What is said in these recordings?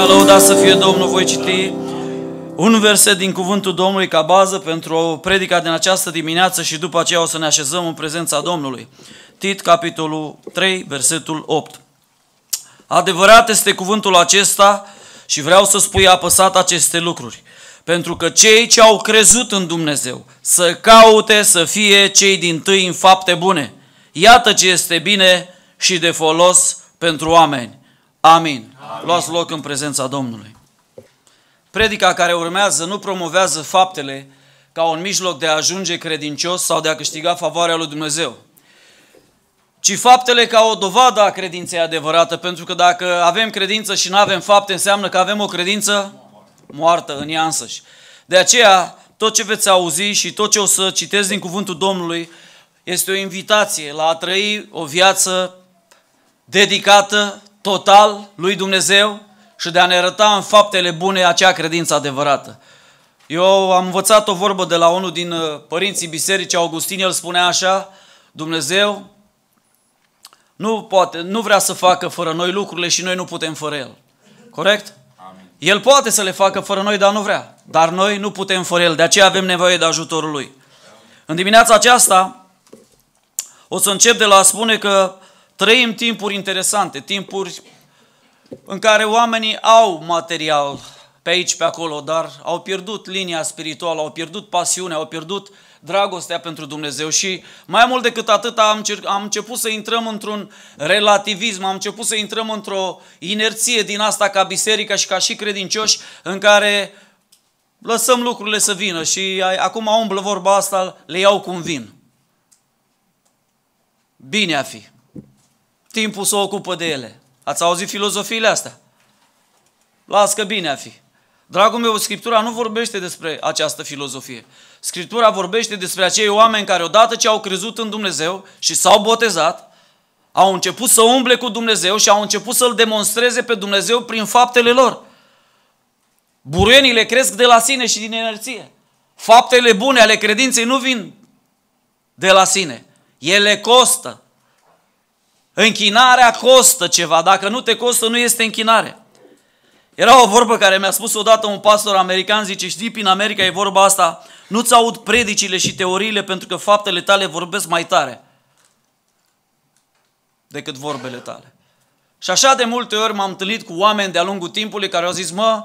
Aleluia, lăudați să fie Domnul, voi citi un verset din cuvântul Domnului ca bază pentru o predica din această dimineață și după aceea o să ne așezăm în prezența Domnului. Tit, capitolul 3, versetul 8. Adevărat este cuvântul acesta și vreau să spui apăsat aceste lucruri. Pentru că cei ce au crezut în Dumnezeu să caute să fie cei din tâi în fapte bune. Iată ce este bine și de folos pentru oameni. Amin. Luați loc în prezența Domnului. Predica care urmează nu promovează faptele ca un mijloc de a ajunge credincios sau de a câștiga favoarea lui Dumnezeu, ci faptele ca o dovadă a credinței adevărate, pentru că dacă avem credință și nu avem fapte, înseamnă că avem o credință moartă în ea însăși. De aceea, tot ce veți auzi și tot ce o să citesc din cuvântul Domnului este o invitație la a trăi o viață dedicată total lui Dumnezeu și de a ne arăta în faptele bune acea credință adevărată. Eu am învățat o vorbă de la unul din uh, părinții bisericii, Augustin, el spunea așa, Dumnezeu nu, poate, nu vrea să facă fără noi lucrurile și noi nu putem fără El. Corect? Amin. El poate să le facă fără noi, dar nu vrea. Dar noi nu putem fără El, de aceea avem nevoie de ajutorul Lui. În dimineața aceasta o să încep de la a spune că Trăim timpuri interesante, timpuri în care oamenii au material pe aici, pe acolo, dar au pierdut linia spirituală, au pierdut pasiunea, au pierdut dragostea pentru Dumnezeu și mai mult decât atât am, am început să intrăm într-un relativism, am început să intrăm într-o inerție din asta ca biserică și ca și credincioși în care lăsăm lucrurile să vină și acum umblă vorba asta, le iau cum vin. Bine a fi timpul se s-o ocupă de ele. Ați auzit filozofiile astea? Las că bine a fi. Dragul meu, Scriptura nu vorbește despre această filozofie. Scriptura vorbește despre acei oameni care odată ce au crezut în Dumnezeu și s-au botezat, au început să umble cu Dumnezeu și au început să-L demonstreze pe Dumnezeu prin faptele lor. Buruienile cresc de la sine și din inerție. Faptele bune ale credinței nu vin de la sine. Ele costă. Închinarea costă ceva. Dacă nu te costă, nu este închinare. Era o vorbă care mi-a spus odată un pastor american, zice, știi, prin America e vorba asta, nu-ți aud predicile și teoriile pentru că faptele tale vorbesc mai tare decât vorbele tale. Și așa de multe ori m-am întâlnit cu oameni de-a lungul timpului care au zis, mă,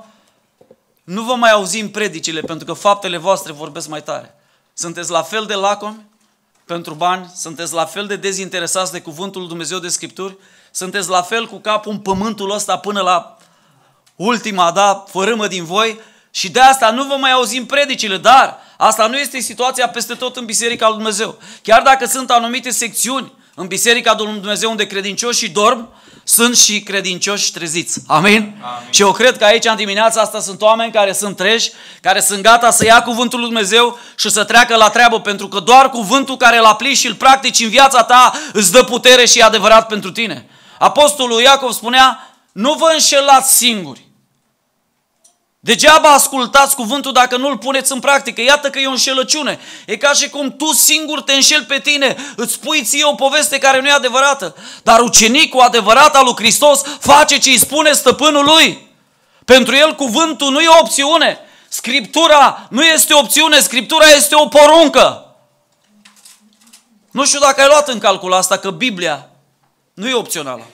nu vă mai auzim predicile pentru că faptele voastre vorbesc mai tare. Sunteți la fel de lacomi, pentru bani, sunteți la fel de dezinteresați de cuvântul lui Dumnezeu de Scripturi, sunteți la fel cu capul în pământul ăsta până la ultima, da, fărâmă din voi și de asta nu vă mai auzim predicile, dar asta nu este situația peste tot în Biserica lui Dumnezeu. Chiar dacă sunt anumite secțiuni în biserica Dumnezeu unde credincioșii dorm, sunt și credincioși treziți. Amin? Amin? Și eu cred că aici în dimineața asta sunt oameni care sunt treji, care sunt gata să ia cuvântul lui Dumnezeu și să treacă la treabă, pentru că doar cuvântul care îl aplici și îl practici în viața ta îți dă putere și e adevărat pentru tine. Apostolul Iacov spunea, nu vă înșelați singuri. Degeaba ascultați cuvântul dacă nu-l puneți în practică. Iată că e o înșelăciune. E ca și cum tu singur te înșeli pe tine. Îți spui ție o poveste care nu e adevărată. Dar ucenicul adevărat al lui Hristos face ce îi spune stăpânul lui. Pentru el cuvântul nu e o opțiune. Scriptura nu este o opțiune, Scriptura este o poruncă. Nu știu dacă ai luat în calcul asta că Biblia nu e opțională.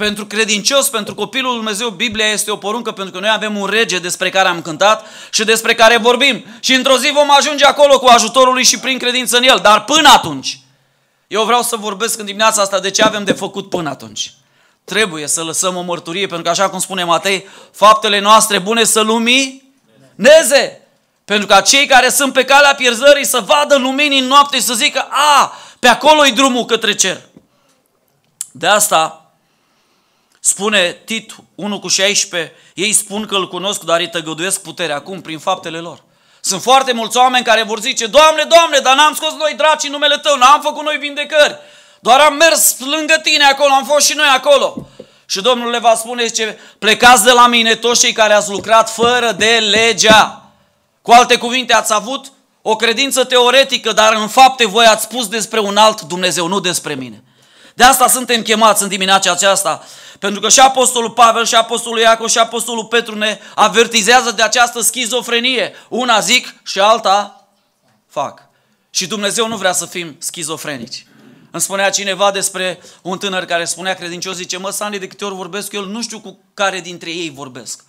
Pentru credincios, pentru copilul lui Dumnezeu, Biblia este o poruncă pentru că noi avem un rege despre care am cântat și despre care vorbim. Și într-o zi vom ajunge acolo cu ajutorul lui și prin credință în el. Dar până atunci, eu vreau să vorbesc în dimineața asta de ce avem de făcut până atunci. Trebuie să lăsăm o mărturie, pentru că așa cum spune Matei, faptele noastre bune să lumii neze. Pentru ca cei care sunt pe calea pierzării să vadă lumini în noapte și să zică, a, pe acolo e drumul către cer. De asta Spune Tit 1 cu 16, ei spun că îl cunosc, dar îi tăgăduiesc puterea acum prin faptele lor. Sunt foarte mulți oameni care vor zice, Doamne, Doamne, dar n-am scos noi draci în numele Tău, n-am făcut noi vindecări, doar am mers lângă Tine acolo, am fost și noi acolo. Și Domnul le va spune, zice, plecați de la mine toți cei care ați lucrat fără de legea. Cu alte cuvinte, ați avut o credință teoretică, dar în fapte voi ați spus despre un alt Dumnezeu, nu despre mine. De asta suntem chemați în dimineața aceasta. Pentru că și Apostolul Pavel, și Apostolul Iacov, și Apostolul Petru ne avertizează de această schizofrenie. Una zic și alta fac. Și Dumnezeu nu vrea să fim schizofrenici. Îmi spunea cineva despre un tânăr care spunea credincios, zice, mă, Sani, de câte ori vorbesc eu, nu știu cu care dintre ei vorbesc.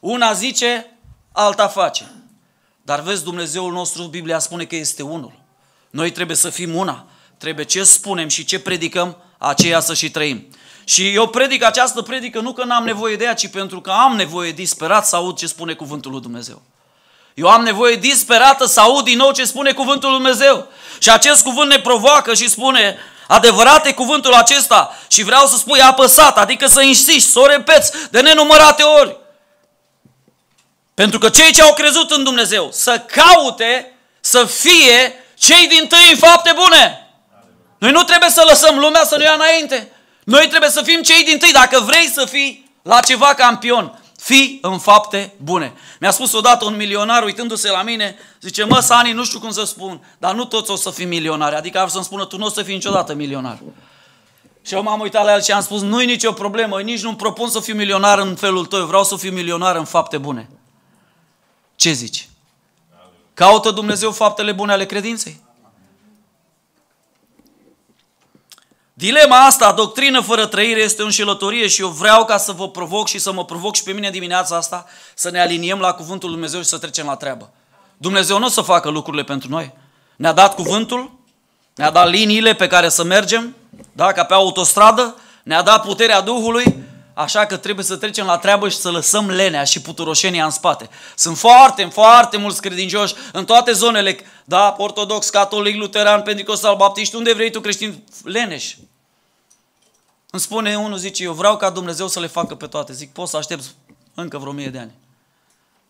Una zice, alta face. Dar vezi, Dumnezeul nostru, Biblia spune că este unul. Noi trebuie să fim una. Trebuie ce spunem și ce predicăm, aceea să și trăim. Și eu predic această predică nu că n-am nevoie de ea, ci pentru că am nevoie disperat să aud ce spune cuvântul lui Dumnezeu. Eu am nevoie disperată să aud din nou ce spune cuvântul lui Dumnezeu. Și acest cuvânt ne provoacă și spune, adevărate cuvântul acesta și vreau să spui apăsat, adică să insiști, să o repeți de nenumărate ori. Pentru că cei ce au crezut în Dumnezeu să caute să fie cei din tâi în fapte bune. Noi nu trebuie să lăsăm lumea să ne ia înainte. Noi trebuie să fim cei din tâi. Dacă vrei să fii la ceva campion, fi în fapte bune. Mi-a spus odată un milionar, uitându-se la mine, zice, mă, Sani, nu știu cum să spun, dar nu toți o să fii milionari. Adică ar să-mi spună, tu nu o să fii niciodată milionar. Și eu m-am uitat la el și am spus, nu-i nicio problemă, nici nu-mi propun să fiu milionar în felul tău, eu vreau să fiu milionar în fapte bune. Ce zici? Caută Dumnezeu faptele bune ale credinței. Dilema asta, doctrină fără trăire, este o înșelătorie și eu vreau ca să vă provoc și să mă provoc și pe mine dimineața asta să ne aliniem la cuvântul Lui Dumnezeu și să trecem la treabă. Dumnezeu nu o să facă lucrurile pentru noi. Ne-a dat cuvântul, ne-a dat liniile pe care să mergem, da, ca pe autostradă, ne-a dat puterea Duhului, Așa că trebuie să trecem la treabă și să lăsăm lenea și puturoșenia în spate. Sunt foarte, foarte mulți credincioși în toate zonele, da, ortodox, catolic, luteran, pentecostal, baptiști, unde vrei tu creștin leneș? Îmi spune unul, zice, eu vreau ca Dumnezeu să le facă pe toate. Zic, poți să aștepți încă vreo mie de ani.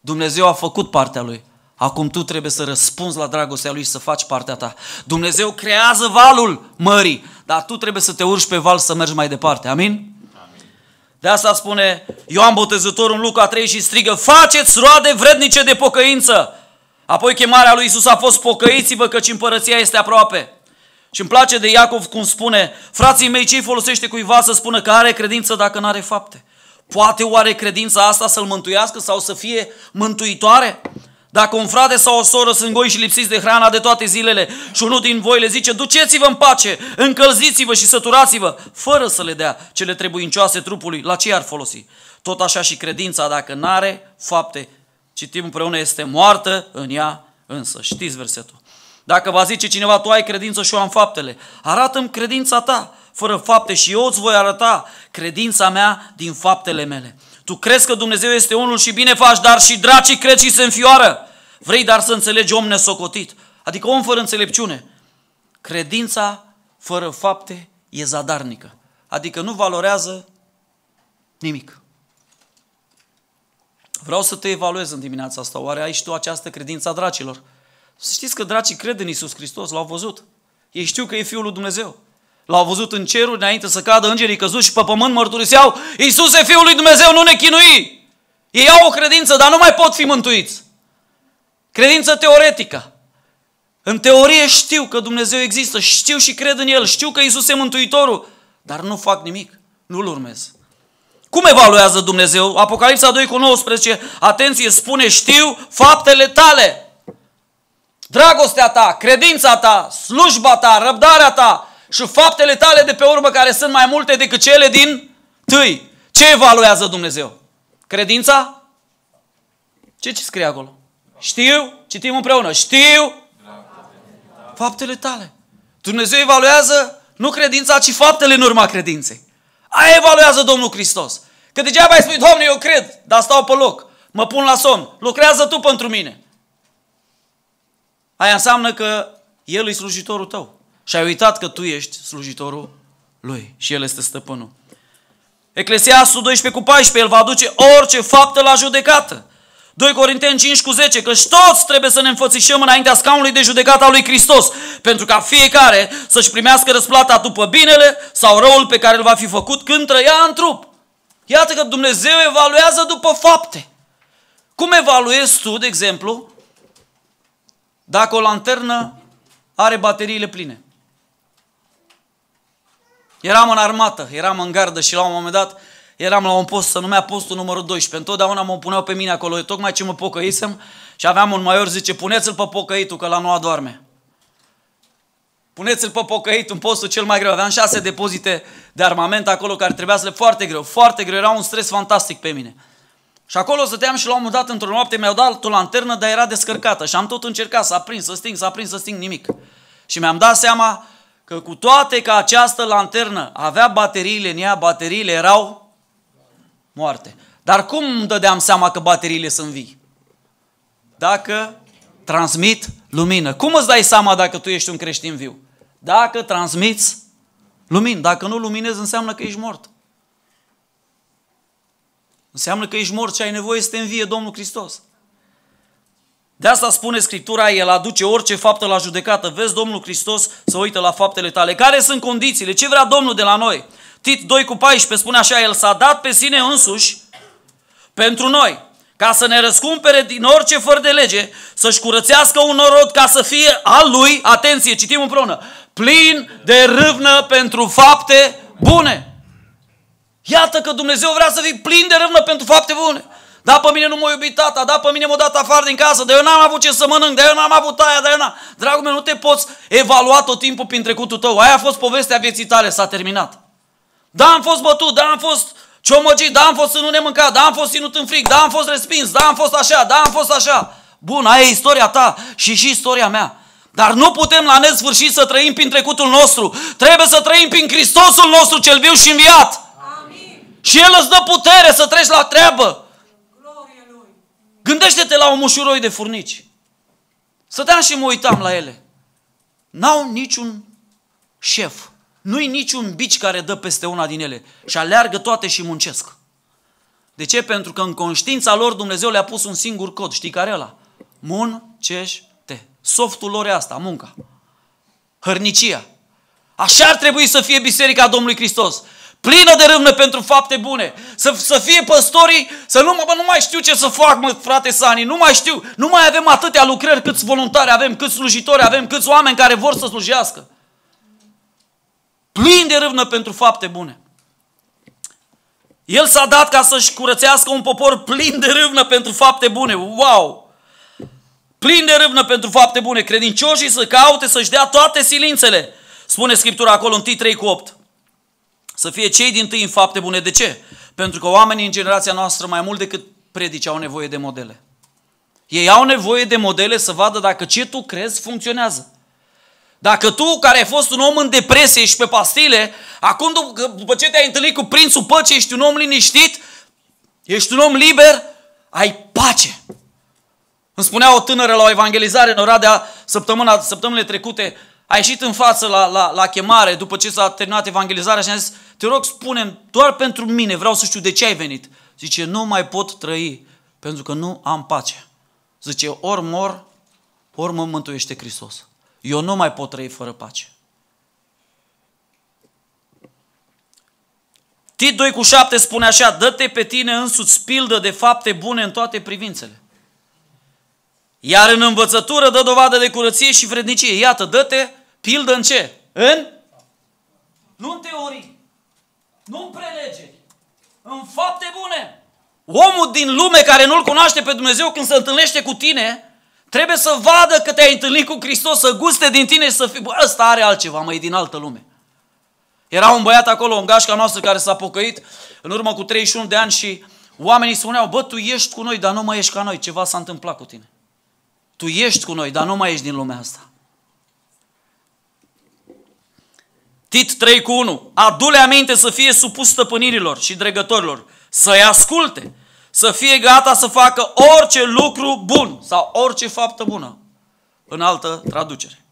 Dumnezeu a făcut partea lui. Acum tu trebuie să răspunzi la dragostea lui și să faci partea ta. Dumnezeu creează valul mării, dar tu trebuie să te urci pe val să mergi mai departe. Amin? De asta spune Ioan Botezător în Luca 3 și strigă, faceți roade vrednice de pocăință. Apoi chemarea lui Isus a fost pocăiți-vă căci împărăția este aproape. Și îmi place de Iacov cum spune, frații mei, ce folosește cuiva să spună că are credință dacă nu are fapte? Poate oare credința asta să-l mântuiască sau să fie mântuitoare? Dacă un frate sau o soră sunt goi și lipsiți de hrana de toate zilele și unul din voi le zice, duceți-vă în pace, încălziți-vă și săturați-vă, fără să le dea cele trebuincioase trupului, la ce ar folosi? Tot așa și credința, dacă n-are fapte, citim împreună, este moartă în ea însă. Știți versetul. Dacă va zice cineva, tu ai credință și eu am faptele, arată-mi credința ta fără fapte și eu îți voi arăta credința mea din faptele mele. Tu crezi că Dumnezeu este unul și bine faci, dar și dracii cred și se înfioară. Vrei dar să înțelegi om nesocotit, adică om fără înțelepciune. Credința fără fapte e zadarnică, adică nu valorează nimic. Vreau să te evaluez în dimineața asta. Oare ai și tu această credință a dracilor? Să știți că dracii cred în Isus Hristos, l-au văzut. Ei știu că e Fiul lui Dumnezeu. L-au văzut în ceruri înainte să cadă îngerii căzuți și pe pământ mărturiseau Iisuse, Fiul lui Dumnezeu, nu ne chinui! Ei au o credință, dar nu mai pot fi mântuiți. Credință teoretică. În teorie știu că Dumnezeu există, știu și cred în El, știu că Iisus e Mântuitorul, dar nu fac nimic, nu-L urmez. Cum evaluează Dumnezeu? Apocalipsa 2 cu 19, atenție, spune știu faptele tale. Dragostea ta, credința ta, slujba ta, răbdarea ta, și faptele tale de pe urmă care sunt mai multe decât cele din tâi. Ce evaluează Dumnezeu? Credința? Ce ce scrie acolo? Știu, citim împreună, știu faptele tale. Dumnezeu evaluează nu credința, ci faptele în urma credinței. Aia evaluează Domnul Hristos. Că degeaba ai spui, Doamne, eu cred, dar stau pe loc, mă pun la somn, lucrează Tu pentru mine. Aia înseamnă că El e slujitorul tău și ai uitat că tu ești slujitorul lui și el este stăpânul. Eclesiastul 12 cu 14, el va aduce orice faptă la judecată. 2 Corinteni 5 cu 10, că toți trebuie să ne înfățișăm înaintea scaunului de judecată al lui Hristos, pentru ca fiecare să-și primească răsplata după binele sau răul pe care îl va fi făcut când trăia în trup. Iată că Dumnezeu evaluează după fapte. Cum evaluezi tu, de exemplu, dacă o lanternă are bateriile pline? Eram în armată, eram în gardă și la un moment dat eram la un post, să numea postul numărul 12. Întotdeauna mă puneau pe mine acolo, eu tocmai ce mă pocăisem și aveam un maior, zice, puneți-l pe pocăitul că la nu adorme. Puneți-l pe pocăit în postul cel mai greu. Aveam șase depozite de armament acolo care trebuia să le foarte greu. Foarte greu, era un stres fantastic pe mine. Și acolo stăteam și la un moment dat, într-o noapte, mi-au dat o lanternă, dar era descărcată. Și am tot încercat să aprind, să sting, să aprind, să sting, nimic. Și mi-am dat seama că cu toate că această lanternă avea bateriile în ea, bateriile erau moarte. Dar cum îmi dădeam seama că bateriile sunt vii? Dacă transmit lumină. Cum îți dai seama dacă tu ești un creștin viu? Dacă transmiți lumină. Dacă nu luminezi, înseamnă că ești mort. Înseamnă că ești mort și ai nevoie să te învie Domnul Hristos. De asta spune Scriptura, El aduce orice faptă la judecată. Vezi, Domnul Hristos să uită la faptele tale. Care sunt condițiile? Ce vrea Domnul de la noi? Tit 2 cu 14 spune așa, El s-a dat pe sine însuși pentru noi, ca să ne răscumpere din orice fără de lege, să-și curățească un norod ca să fie al lui, atenție, citim împreună, plin de râvnă pentru fapte bune. Iată că Dumnezeu vrea să fii plin de râvnă pentru fapte bune. Da, pe mine nu m-a iubit tata, da, pe mine m-a dat afară din casă, dar eu n-am avut ce să mănânc, dar eu n-am avut aia, dar eu n-am... Dragul meu, nu te poți evalua tot timpul prin trecutul tău. Aia a fost povestea vieții tale, s-a terminat. Da, am fost bătut, da, am fost ciomăgit, da, am fost în nemâncat, da, am fost ținut în fric, da, am fost respins, da, am fost așa, da, am fost așa. Bun, aia e istoria ta și și istoria mea. Dar nu putem la nesfârșit să trăim prin trecutul nostru. Trebuie să trăim prin Hristosul nostru cel viu și înviat. Amin. Și El îți dă putere să treci la treabă. Gândește-te la un mușuroi de furnici. Stăteam și mă uitam la ele. N-au niciun șef. Nu-i niciun bici care dă peste una din ele. Și aleargă toate și muncesc. De ce? Pentru că în conștiința lor Dumnezeu le-a pus un singur cod. Știi care ăla? Muncește. Softul lor e asta, munca. Hărnicia. Așa ar trebui să fie Biserica Domnului Hristos plină de râvnă pentru fapte bune. Să, să fie păstorii, să nu, bă, nu mai știu ce să fac, mă, frate Sani, nu mai știu. Nu mai avem atâtea lucrări câți voluntari avem, câți slujitori avem, câți oameni care vor să slujească. Plin de râvnă pentru fapte bune. El s-a dat ca să-și curățească un popor plin de râvnă pentru fapte bune. Wow! Plin de râvnă pentru fapte bune. Credincioșii să caute să-și dea toate silințele. Spune Scriptura acolo în T3 cu 8. Să fie cei din tâi în fapte bune. De ce? Pentru că oamenii în generația noastră, mai mult decât predici, au nevoie de modele. Ei au nevoie de modele să vadă dacă ce tu crezi funcționează. Dacă tu, care ai fost un om în depresie și pe pastile, acum după ce te-ai întâlnit cu prințul păcii, ești un om liniștit, ești un om liber, ai pace. Îmi spunea o tânără la o evangelizare în Oradea săptămâna, săptămânile trecute, a ieșit în față la, la, la chemare după ce s-a terminat evangelizarea și a zis, te rog spune doar pentru mine, vreau să știu de ce ai venit. Zice, nu mai pot trăi pentru că nu am pace. Zice, ori mor, ori mă mântuiește Hristos. Eu nu mai pot trăi fără pace. Tit 2 cu 7 spune așa, dă-te pe tine însuți pildă de fapte bune în toate privințele. Iar în învățătură dă dovadă de curăție și vrednicie. Iată, dă-te pildă în ce? În? Nu în teorii, nu în prelegeri, în fapte bune. Omul din lume care nu-L cunoaște pe Dumnezeu când se întâlnește cu tine, trebuie să vadă că te-ai întâlnit cu Hristos, să guste din tine și să fii, bă, ăsta are altceva, mai din altă lume. Era un băiat acolo, în gașca noastră, care s-a pocăit în urmă cu 31 de ani și oamenii spuneau, bă, tu ești cu noi, dar nu mai ești ca noi, ceva s-a întâmplat cu tine. Tu ești cu noi, dar nu mai ești din lumea asta. Tit 3 cu 1. Adule aminte să fie supus stăpânirilor și dregătorilor, să-i asculte, să fie gata să facă orice lucru bun sau orice faptă bună. În altă traducere.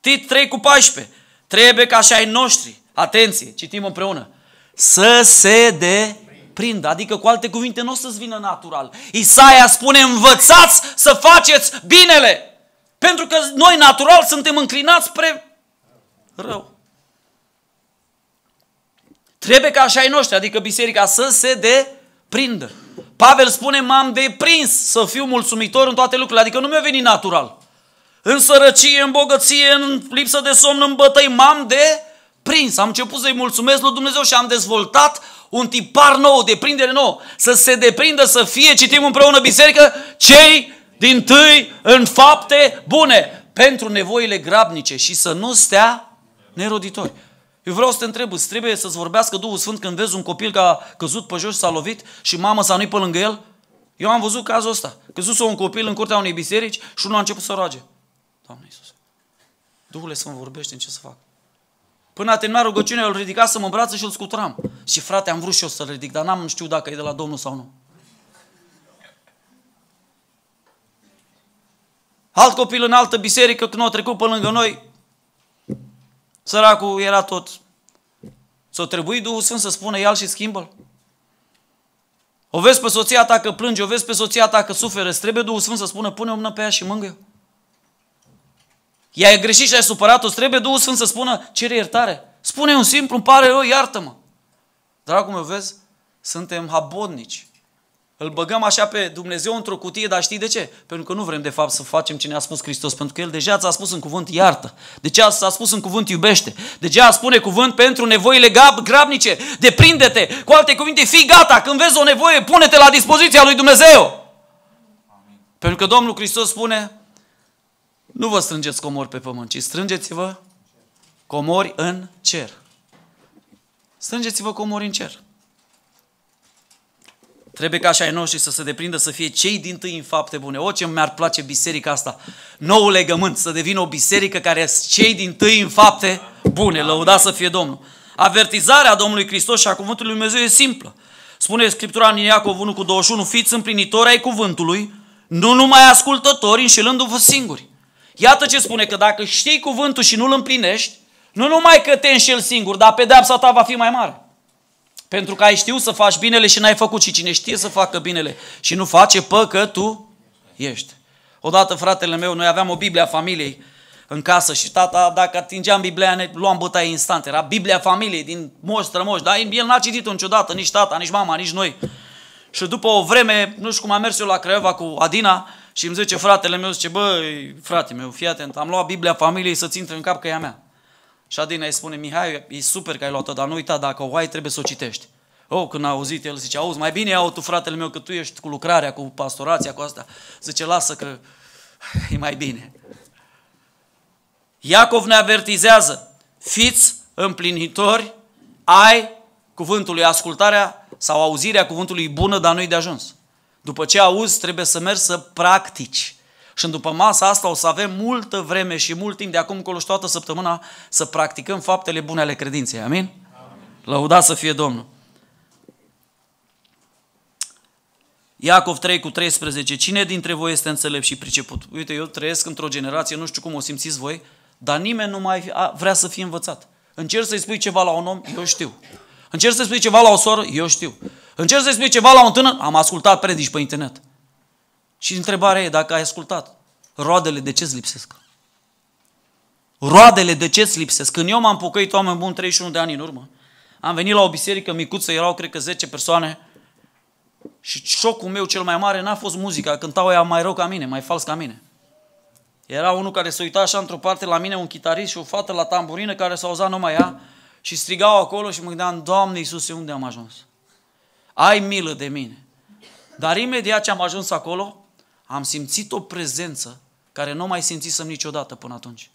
Tit 3 cu 14. Trebuie ca și ai noștri, atenție, citim împreună, să se de prindă, adică cu alte cuvinte nu o să-ți vină natural. Isaia spune învățați să faceți binele, pentru că noi natural suntem înclinați spre rău. Trebuie ca așa ai noștri, adică biserica să se deprindă. Pavel spune, m-am deprins să fiu mulțumitor în toate lucrurile, adică nu mi-a venit natural. În sărăcie, în bogăție, în lipsă de somn, în bătăi, m-am deprins. Am început să-i mulțumesc lui Dumnezeu și am dezvoltat un tipar nou, prindere nouă, să se deprindă, să fie, citim împreună biserică, cei din tâi în fapte bune, pentru nevoile grabnice și să nu stea neroditori. Eu vreau să te întreb, îți trebuie să-ți vorbească Duhul Sfânt când vezi un copil care a căzut pe jos și s-a lovit și mama s-a nu pe lângă el? Eu am văzut cazul ăsta. Căzuse un copil în curtea unei biserici și unul a început să roage. Doamne Iisuse, Duhul Sfânt vorbește, în ce să fac? Până a terminat rugăciunea, îl ridica să mă îmbrață și îl scutram. Și frate, am vrut și eu să-l ridic, dar n-am știut dacă e de la Domnul sau nu. Alt copil în altă biserică, când a trecut pe lângă noi, săracul era tot. s a trebuit Duhul Sfânt să spună el și schimbă-l. O vezi pe soția ta că plânge, o vezi pe soția ta că suferă, trebuie Duhul Sfânt să spună, pune o mână pe ea și mângâie ea e greșit și ai supărat, o trebuie Duhul Sfânt să spună, cere iertare. Spune un simplu, îmi pare rău, iartă-mă. Dragul meu, vezi, suntem habodnici. Îl băgăm așa pe Dumnezeu într-o cutie, dar știi de ce? Pentru că nu vrem de fapt să facem ce ne-a spus Hristos, pentru că El deja ți-a spus în cuvânt iartă, deja ți-a spus în cuvânt iubește, deja spune cuvânt pentru nevoile grabnice, deprinde-te, cu alte cuvinte, fii gata, când vezi o nevoie, pune-te la dispoziția lui Dumnezeu. Amin. Pentru că Domnul Hristos spune, nu vă strângeți comori pe pământ, ci strângeți-vă comori în cer. Strângeți-vă comori în cer. Trebuie ca așa ai noștri să se deprindă să fie cei din tâi în fapte bune. O, ce mi-ar place biserica asta, nou legământ, să devină o biserică care sunt cei din tâi în fapte bune. Lăuda să fie Domnul. Avertizarea Domnului Hristos și a Cuvântului Lui Dumnezeu e simplă. Spune Scriptura în Iacov 1 cu 21, fiți împlinitori ai cuvântului, nu numai ascultători, înșelându-vă singuri. Iată ce spune, că dacă știi cuvântul și nu-l împlinești, nu numai că te înșel singur, dar pedeapsa ta va fi mai mare. Pentru că ai știut să faci binele și n-ai făcut și cine știe să facă binele și nu face păcă, tu ești. Odată, fratele meu, noi aveam o Biblie a familiei în casă și tata, dacă atingeam Biblia, ne luam bătaie instant. Era Biblia familiei, din moș strămoș, dar el n-a citit-o niciodată, nici tata, nici mama, nici noi. Și după o vreme, nu știu cum am mers eu la Craiova cu Adina, și îmi zice fratele meu, zice, băi, frate meu, fii atent, am luat Biblia familiei să-ți intre în cap că e a mea. Și Adina îi spune, Mihai, e super că ai luat-o, dar nu uita, dacă o ai, trebuie să o citești. Oh, când a auzit, el zice, auzi, mai bine iau tu, fratele meu, că tu ești cu lucrarea, cu pastorația, cu asta. Zice, lasă că e mai bine. Iacov ne avertizează, fiți împlinitori ai cuvântului, ascultarea sau auzirea cuvântului bună, dar nu-i de ajuns. După ce auzi, trebuie să mergi să practici. Și după masa asta o să avem multă vreme și mult timp de acum încolo și toată săptămâna să practicăm faptele bune ale credinței. Amin? Amin. Lăuda să fie Domnul. Iacov 3 cu 13. Cine dintre voi este înțelept și priceput? Uite, eu trăiesc într-o generație, nu știu cum o simțiți voi, dar nimeni nu mai vrea să fie învățat. Încerci să-i spui ceva la un om, eu știu. Încerci să spui ceva la o soră, eu știu. Încerc să-i spui ceva la un tânăr? Am ascultat predici pe internet. Și întrebarea e dacă ai ascultat. Roadele de ce îți lipsesc? Roadele de ce îți lipsesc? Când eu m-am pocăit, oameni buni, 31 de ani în urmă, am venit la o biserică micuță, erau cred că 10 persoane și șocul meu cel mai mare n-a fost muzica, cântau ea mai rău ca mine, mai fals ca mine. Era unul care se uita așa într-o parte la mine, un chitarist și o fată la tamburină care s-a auzat numai ea și strigau acolo și mă gândeam, Doamne Iisuse, unde am ajuns? ai milă de mine. Dar imediat ce am ajuns acolo, am simțit o prezență care nu mai simțisem niciodată până atunci.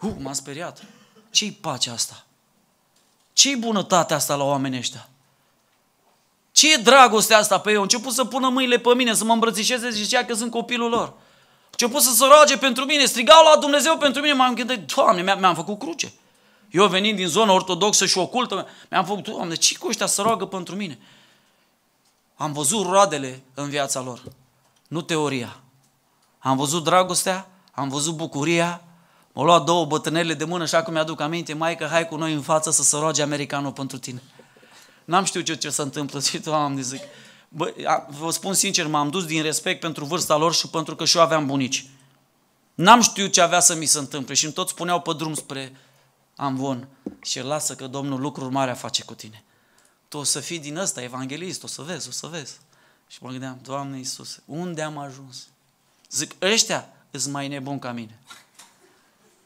Uh, m-am speriat. Ce-i pacea asta? Ce-i bunătatea asta la oamenii ăștia? Ce e dragostea asta pe păi eu? Început să pună mâinile pe mine, să mă îmbrățișeze și zicea că sunt copilul lor. Început să se roage pentru mine, strigau la Dumnezeu pentru mine, m-am gândit, Doamne, mi-am făcut cruce. Eu venind din zona ortodoxă și ocultă, mi-am făcut, Doamne, ce cu ăștia să roagă pentru mine? Am văzut roadele în viața lor, nu teoria. Am văzut dragostea, am văzut bucuria, m-au luat două bătânele de mână și acum mi-aduc aminte, maică, hai cu noi în față să se roage americanul pentru tine. N-am știut ce, ce se întâmplă și tu am zis. zic. Bă, vă spun sincer, m-am dus din respect pentru vârsta lor și pentru că și eu aveam bunici. N-am știut ce avea să mi se întâmple și îmi tot spuneau pe drum spre Amvon și lasă că Domnul lucruri mari face cu tine tu o să fii din ăsta evanghelist, o să vezi, o să vezi. Și mă gândeam, Doamne Iisus, unde am ajuns? Zic, ăștia îs mai nebun ca mine.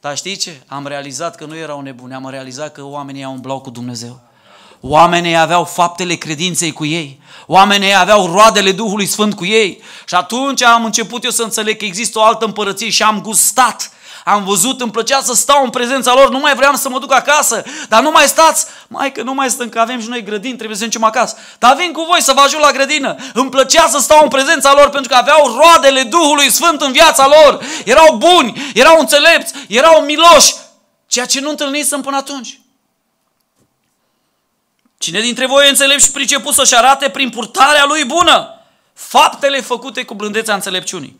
Dar știi ce? Am realizat că nu erau nebuni, am realizat că oamenii au umblau cu Dumnezeu. Oamenii aveau faptele credinței cu ei. Oamenii aveau roadele Duhului Sfânt cu ei. Și atunci am început eu să înțeleg că există o altă împărăție și am gustat am văzut, îmi plăcea să stau în prezența lor, nu mai vreau să mă duc acasă, dar nu mai stați, mai că nu mai stăm, că avem și noi grădini, trebuie să ducem acasă. Dar vin cu voi să vă ajut la grădină. Îmi plăcea să stau în prezența lor pentru că aveau roadele Duhului Sfânt în viața lor. Erau buni, erau înțelepți, erau miloși, ceea ce nu întâlnisem până atunci. Cine dintre voi e înțelept și priceput să-și arate prin purtarea lui bună faptele făcute cu blândețea înțelepciunii.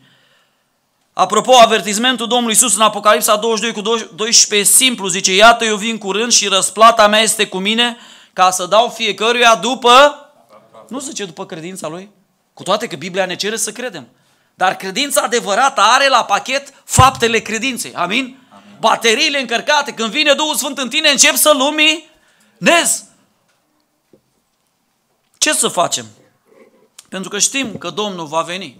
Apropo, avertismentul Domnului Isus în Apocalipsa 22 cu 12 simplu, zice, iată eu vin curând și răsplata mea este cu mine ca să dau fiecăruia după, nu zice după credința lui, cu toate că Biblia ne cere să credem. Dar credința adevărată are la pachet faptele credinței, amin? amin. Bateriile încărcate, când vine Duhul Sfânt în tine, încep să lumii nez. Ce să facem? Pentru că știm că Domnul va veni.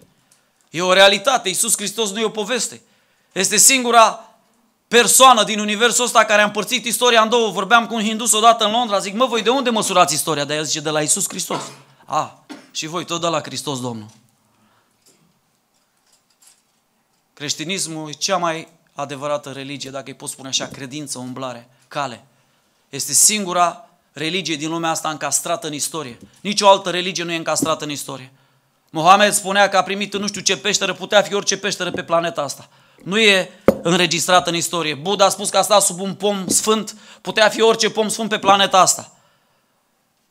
E o realitate. Iisus Hristos nu e o poveste. Este singura persoană din universul ăsta care a împărțit istoria în două. Vorbeam cu un hindus odată în Londra, zic, mă, voi de unde măsurați istoria? Dar el zice, de la Iisus Hristos. A, și voi, tot de la Hristos Domnul. Creștinismul e cea mai adevărată religie, dacă îi pot spune așa, credință, umblare, cale. Este singura religie din lumea asta încastrată în istorie. Nici o altă religie nu e încastrată în istorie. Mohamed spunea că a primit nu știu ce peșteră, putea fi orice peșteră pe planeta asta. Nu e înregistrat în istorie. Buddha a spus că a stat sub un pom sfânt, putea fi orice pom sfânt pe planeta asta.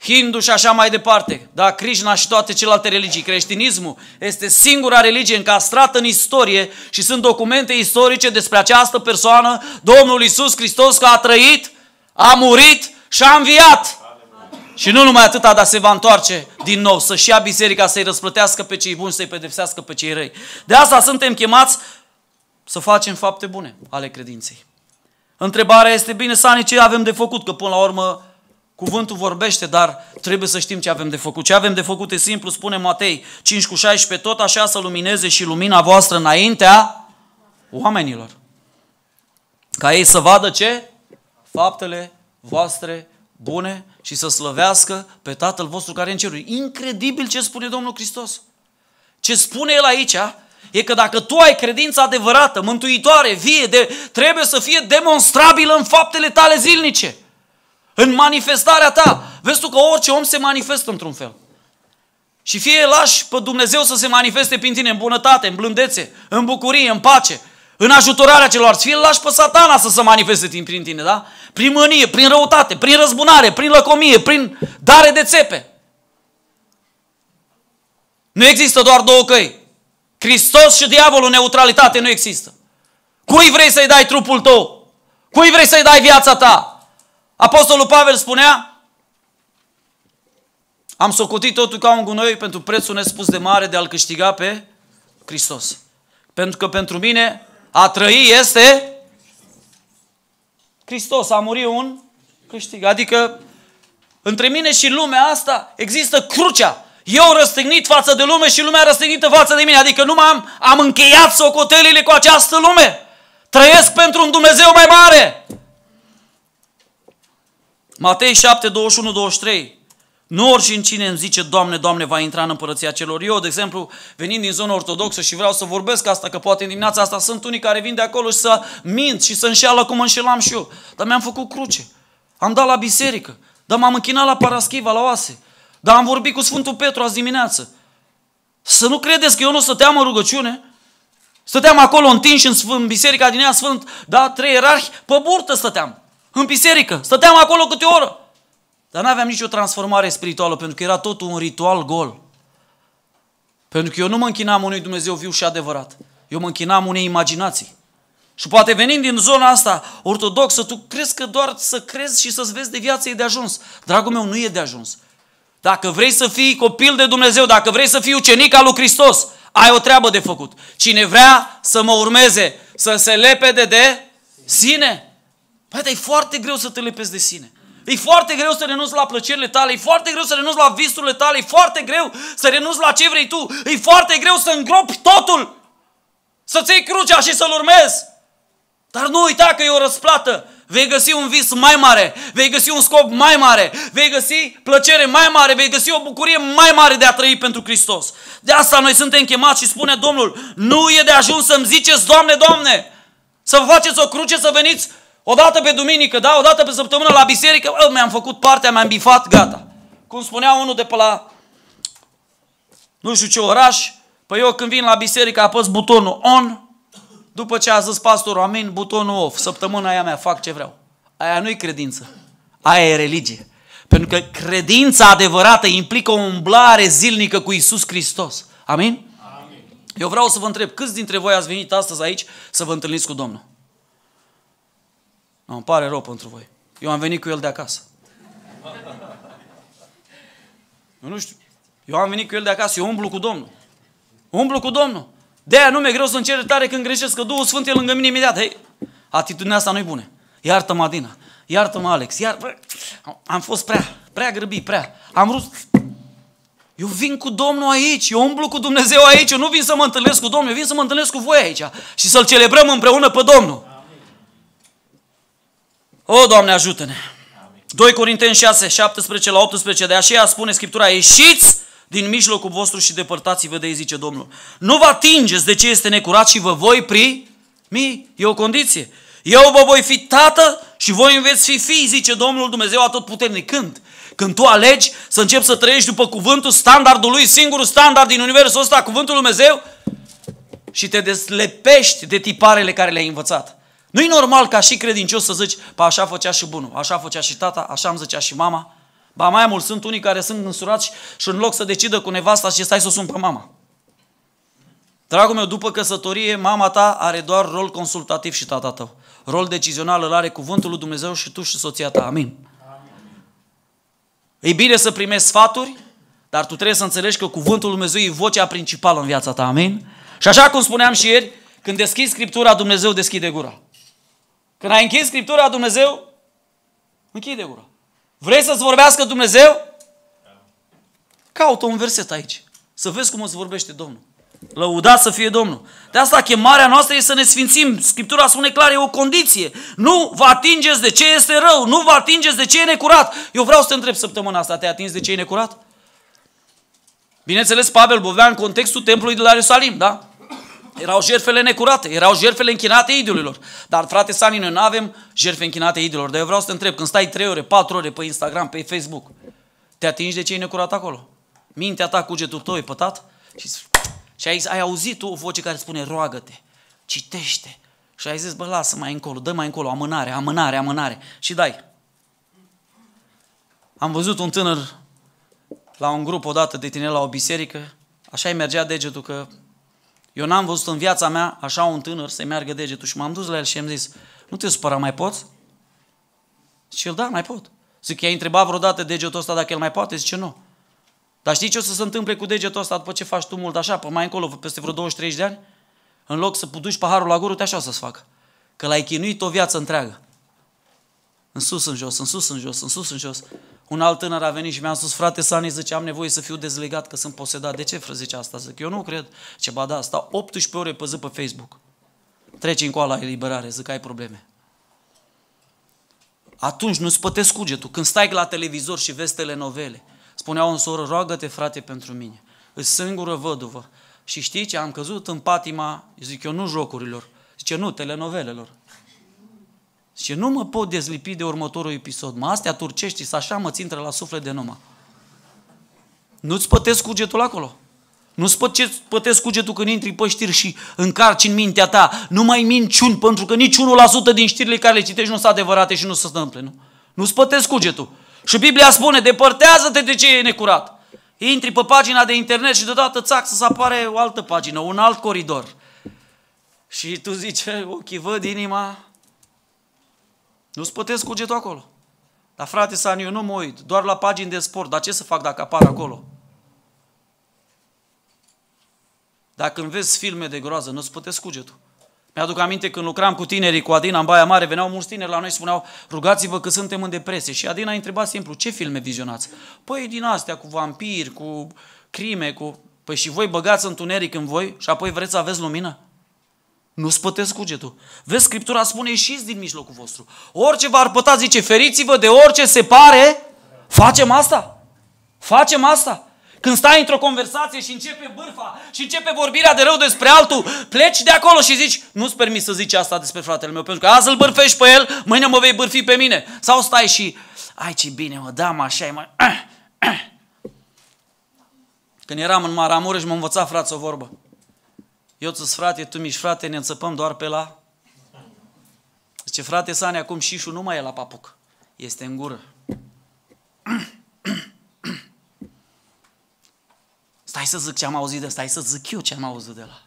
Hindu și așa mai departe, da, Krishna și toate celelalte religii. Creștinismul este singura religie încastrată în istorie și sunt documente istorice despre această persoană, Domnul Isus Hristos, că a trăit, a murit și a înviat. Și nu numai atâta, dar se va întoarce din nou, să-și ia biserica, să-i răsplătească pe cei buni, să-i pedepsească pe cei răi. De asta suntem chemați să facem fapte bune ale credinței. Întrebarea este, bine, Sani, ce avem de făcut? Că până la urmă cuvântul vorbește, dar trebuie să știm ce avem de făcut. Ce avem de făcut e simplu, spune Matei 5 cu 16, tot așa să lumineze și lumina voastră înaintea oamenilor. Ca ei să vadă ce? Faptele voastre bune și să slăvească pe Tatăl vostru care e în ceruri. Incredibil ce spune Domnul Hristos. Ce spune El aici e că dacă tu ai credința adevărată, mântuitoare, vie, de, trebuie să fie demonstrabilă în faptele tale zilnice, în manifestarea ta. Vezi tu că orice om se manifestă într-un fel. Și fie lași pe Dumnezeu să se manifeste prin tine în bunătate, în blândețe, în bucurie, în pace, în ajutorarea fi îl lași pe satana să se manifeste din, prin tine, da? Prin mânie, prin răutate, prin răzbunare, prin lăcomie, prin dare de țepe. Nu există doar două căi. Hristos și diavolul, neutralitate nu există. Cui vrei să-i dai trupul tău? Cui vrei să-i dai viața ta? Apostolul Pavel spunea, am socotit totul ca un gunoi pentru prețul nespus de mare de a-L câștiga pe Hristos. Pentru că pentru mine a trăi este Hristos. A muri un câștig. Adică între mine și lumea asta există crucea. Eu răstignit față de lume și lumea răstignită față de mine. Adică nu am, am încheiat socotelile cu această lume. Trăiesc pentru un Dumnezeu mai mare. Matei 7, 21, 23. Nu oricine îmi zice, Doamne, Doamne, va intra în împărăția celor. Eu, de exemplu, venind din zona ortodoxă și vreau să vorbesc asta, că poate în dimineața asta sunt unii care vin de acolo și să mint și să înșeală cum înșelam și eu. Dar mi-am făcut cruce. Am dat la biserică. Dar m-am închinat la paraschiva, la oase. Dar am vorbit cu Sfântul Petru azi dimineață. Să nu credeți că eu nu stăteam în rugăciune. Stăteam acolo întinși în, în biserica din ea sfânt, da, trei erarhi, pe burtă stăteam. În biserică. Stăteam acolo câte o oră. Dar n-aveam nicio transformare spirituală, pentru că era tot un ritual gol. Pentru că eu nu mă închinam unui Dumnezeu viu și adevărat. Eu mă închinam unei imaginații. Și poate venind din zona asta ortodoxă, tu crezi că doar să crezi și să-ți vezi de viață e de ajuns. Dragul meu, nu e de ajuns. Dacă vrei să fii copil de Dumnezeu, dacă vrei să fii ucenic al lui Hristos, ai o treabă de făcut. Cine vrea să mă urmeze, să se lepede de sine. Păi, dar e foarte greu să te lepezi de sine. E foarte greu să renunți la plăcerile tale, e foarte greu să renunți la visurile tale, e foarte greu să renunți la ce vrei tu, e foarte greu să îngropi totul, să-ți iei crucea și să-L urmezi. Dar nu uita că e o răsplată. Vei găsi un vis mai mare, vei găsi un scop mai mare, vei găsi plăcere mai mare, vei găsi o bucurie mai mare de a trăi pentru Hristos. De asta noi suntem chemați și spune Domnul, nu e de ajuns să-mi ziceți, Doamne, Doamne, să vă faceți o cruce, să veniți o dată pe duminică, da, o dată pe săptămână la biserică, bă, mi-am făcut partea, mi-am bifat, gata. Cum spunea unul de pe la nu știu ce oraș, păi eu când vin la biserică apăs butonul on, după ce a zis pastorul amin, butonul off, săptămâna aia mea, fac ce vreau. Aia nu-i credință, aia e religie. Pentru că credința adevărată implică o umblare zilnică cu Isus Hristos. Amin? amin? Eu vreau să vă întreb, câți dintre voi ați venit astăzi aici să vă întâlniți cu Domnul? No, îmi pare rău pentru voi. Eu am venit cu el de acasă. Eu nu știu. Eu am venit cu el de acasă. Eu umblu cu Domnul. Umblu cu Domnul. De-aia nu mi-e greu să încerc tare când greșesc, că Duhul Sfânt e lângă mine imediat. Hei, atitudinea asta nu-i bună. Iartă-mă, Adina. Iartă-mă, Alex. Iar... Am fost prea, prea grăbit, prea. Am vrut... Eu vin cu Domnul aici, eu umblu cu Dumnezeu aici, eu nu vin să mă întâlnesc cu Domnul, eu vin să mă întâlnesc cu voi aici și să-L celebrăm împreună pe Domnul. O, Doamne, ajută-ne! 2 Corinteni 6, 17 la 18, de aceea spune Scriptura, ieșiți din mijlocul vostru și depărtați-vă de ei, zice Domnul. Nu vă atingeți de ce este necurat și vă voi mi, E o condiție. Eu vă voi fi tată și voi veți fi fii, zice Domnul Dumnezeu Atotputernic. Când? Când tu alegi să începi să trăiești după cuvântul standardul lui, singurul standard din universul ăsta, cuvântul Dumnezeu, și te deslepești de tiparele care le-ai învățat. Nu-i normal ca și credincios să zici, pa așa făcea și bunul, așa făcea și tata, așa îmi zicea și mama. Ba mai mult, sunt unii care sunt însurați și în loc să decidă cu nevasta și stai să o sun pe mama. Dragul meu, după căsătorie, mama ta are doar rol consultativ și tata tău. Rol decizional îl are cuvântul lui Dumnezeu și tu și soția ta. Amin. Amin. E bine să primești sfaturi, dar tu trebuie să înțelegi că cuvântul lui Dumnezeu e vocea principală în viața ta. Amin? Și așa cum spuneam și ieri, când deschizi Scriptura, Dumnezeu deschide gura. Când ai închis Scriptura Dumnezeu, închide gura. Vrei să-ți vorbească Dumnezeu? Caută un verset aici. Să vezi cum îți vorbește Domnul. Lăudat să fie Domnul. De asta chemarea noastră este să ne sfințim. Scriptura spune clar, e o condiție. Nu vă atingeți de ce este rău, nu vă atingeți de ce e necurat. Eu vreau să te întreb săptămâna asta, te atingi de ce e necurat? Bineînțeles, Pavel vorbea în contextul templului de la Ierusalim, da? Erau jertfele necurate, erau jertfele închinate idolilor. Dar, frate Sani, noi nu avem jertfe închinate idolilor. Dar eu vreau să te întreb, când stai 3 ore, 4 ore pe Instagram, pe Facebook, te atingi de ce e necurat acolo? Mintea ta, cugetul tău e pătat? Și, și ai, ai auzit tu o voce care spune, roagă-te, citește. Și ai zis, bă, lasă mai încolo, dă mai încolo, amânare, amânare, amânare. Și dai. Am văzut un tânăr la un grup odată de tine la o biserică, așa îi mergea degetul că eu n-am văzut în viața mea așa un tânăr să-i meargă degetul și m-am dus la el și am zis, nu te supăra, mai poți? Și el, da, mai pot. Zic, i-ai întrebat vreodată degetul ăsta dacă el mai poate? Zice, nu. Dar știi ce o să se întâmple cu degetul ăsta după ce faci tu mult așa, pe păi mai încolo, peste vreo 23 de ani? În loc să puduci paharul la gură, te așa o să-ți facă. Că l-ai chinuit o viață întreagă. În sus, în jos, în sus, în jos, în sus, în jos. Un alt tânăr a venit și mi-a spus, frate Sani, zice, am nevoie să fiu dezlegat că sunt posedat. De ce, frate, zice asta? Zic, eu nu cred. Ce ba da, stau 18 ore pe zi pe Facebook. Treci în coala eliberare, zic, ai probleme. Atunci nu-ți pătesc cugetul. Când stai la televizor și vezi telenovele, spunea un soră, roagă-te, frate, pentru mine. Îs singură văduvă. Și știi ce? Am căzut în patima, zic eu, nu jocurilor. Zice, nu, telenovelelor. Și nu mă pot dezlipi de următorul episod. Mă, astea turcești, să așa mă țintră la suflet de numă. Nu-ți pătesc cugetul acolo. Nu-ți pătesc cugetul când intri pe știri și încarci în mintea ta Nu mai minciuni, pentru că nici 1% din știrile care le citești nu sunt adevărate și nu se întâmplă. Nu? Nu-ți pătesc cugetul. Și Biblia spune, depărtează-te de ce e necurat. Intri pe pagina de internet și deodată țac să apare o altă pagină, un alt coridor. Și tu zici, ok, văd inima, nu-ți puteți cugetul acolo. Dar frate Sani, eu nu mă uit, doar la pagini de sport, dar ce să fac dacă apar acolo? Dacă îmi vezi filme de groază, nu-ți puteți cugetul. Mi-aduc aminte când lucram cu tinerii, cu Adina în Baia Mare, veneau mulți tineri la noi și spuneau, rugați-vă că suntem în depresie. Și Adina a întrebat simplu, ce filme vizionați? Păi din astea, cu vampiri, cu crime, cu... Păi și voi băgați întuneric în voi și apoi vreți să aveți lumină? Nu-ți cugetul. Vezi, Scriptura spune, ieșiți din mijlocul vostru. Orice v-ar păta, zice, feriți-vă de orice se pare. Facem asta. Facem asta. Când stai într-o conversație și începe bârfa și începe vorbirea de rău despre altul, pleci de acolo și zici, nu-ți permis să zici asta despre fratele meu, pentru că azi îl bârfești pe el, mâine mă vei bârfi pe mine. Sau stai și, ai ce bine, mă, da, mă, așa e, mă. Când eram în Maramureș, m-a învățat frață o vorbă eu ți frate, tu mi frate, ne înțăpăm doar pe la... Zice, frate Sane, acum șișul nu mai e la papuc, este în gură. Stai să zic ce am auzit de stai să zic eu ce am auzit de la.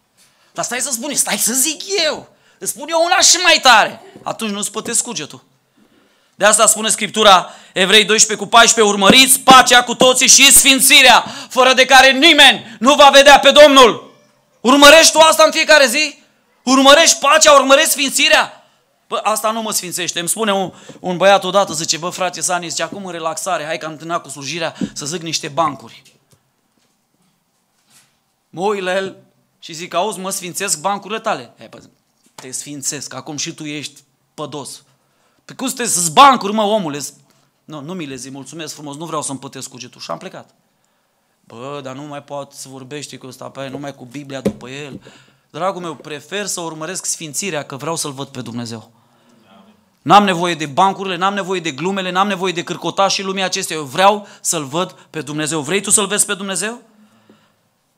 Dar stai să spune, stai să zic eu. Îți spun eu una și mai tare. Atunci nu-ți pătesc cugetul. De asta spune Scriptura, Evrei 12 cu 14, urmăriți pacea cu toții și sfințirea, fără de care nimeni nu va vedea pe Domnul. Urmărești tu asta în fiecare zi? Urmărești pacea, urmărești sfințirea? Bă, asta nu mă sfințește. Îmi spune un, un băiat odată, zice, bă, frate Sani, zice, acum în relaxare, hai că am cu slujirea să zic niște bancuri. Mă uit la el și zic, auzi, mă sfințesc bancurile tale. Hai, bă, te sfințesc, acum și tu ești pădos. Pe păi cum sunteți bancuri, mă, omule? Nu, nu mi le zi, mulțumesc frumos, nu vreau să-mi pătesc cugetul. Și am plecat. Bă, dar nu mai poate să vorbești cu ăsta pe aia, numai cu Biblia după el. Dragul meu, prefer să urmăresc sfințirea, că vreau să-L văd pe Dumnezeu. N-am nevoie de bancurile, n-am nevoie de glumele, n-am nevoie de cârcotașii lumii acestea. Eu vreau să-L văd pe Dumnezeu. Vrei tu să-L vezi pe Dumnezeu?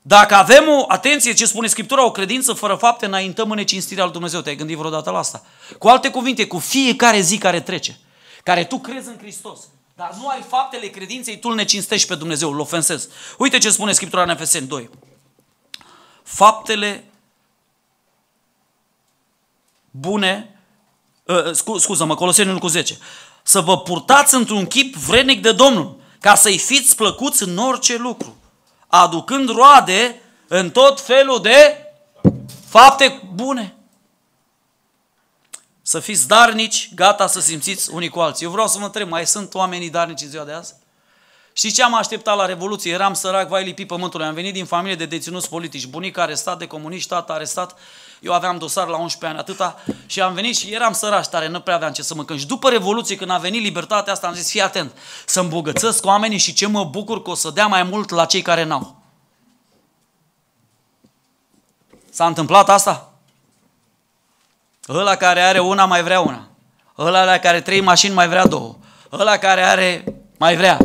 Dacă avem o, atenție ce spune Scriptura, o credință fără fapte, înaintăm în necinstirea lui Dumnezeu. Te-ai gândit vreodată la asta? Cu alte cuvinte, cu fiecare zi care trece, care tu crezi în Hristos, dar nu ai faptele credinței, tu îl necinstești pe Dumnezeu, îl ofensezi. Uite ce spune Scriptura în Efeseni 2. Faptele bune, uh, scuză-mă, Coloseni 1 cu 10. Să vă purtați într-un chip vrednic de Domnul, ca să-i fiți plăcuți în orice lucru, aducând roade în tot felul de fapte bune să fiți darnici, gata să simțiți unii cu alții. Eu vreau să vă întreb, mai sunt oamenii darnici în ziua de azi? Și ce am așteptat la Revoluție? Eram sărac, vai lipi pământului. Am venit din familie de deținuți politici. Bunica arestat de comuniști, tata arestat. Eu aveam dosar la 11 ani, atâta. Și am venit și eram sărași tare, nu prea aveam ce să mâncăm. Și după Revoluție, când a venit libertatea asta, am zis, fii atent, să îmbogățesc cu oamenii și ce mă bucur că o să dea mai mult la cei care n-au. S-a întâmplat asta? Ăla care are una mai vrea una. Ăla la care trei mașini mai vrea două. Ăla care are mai vrea.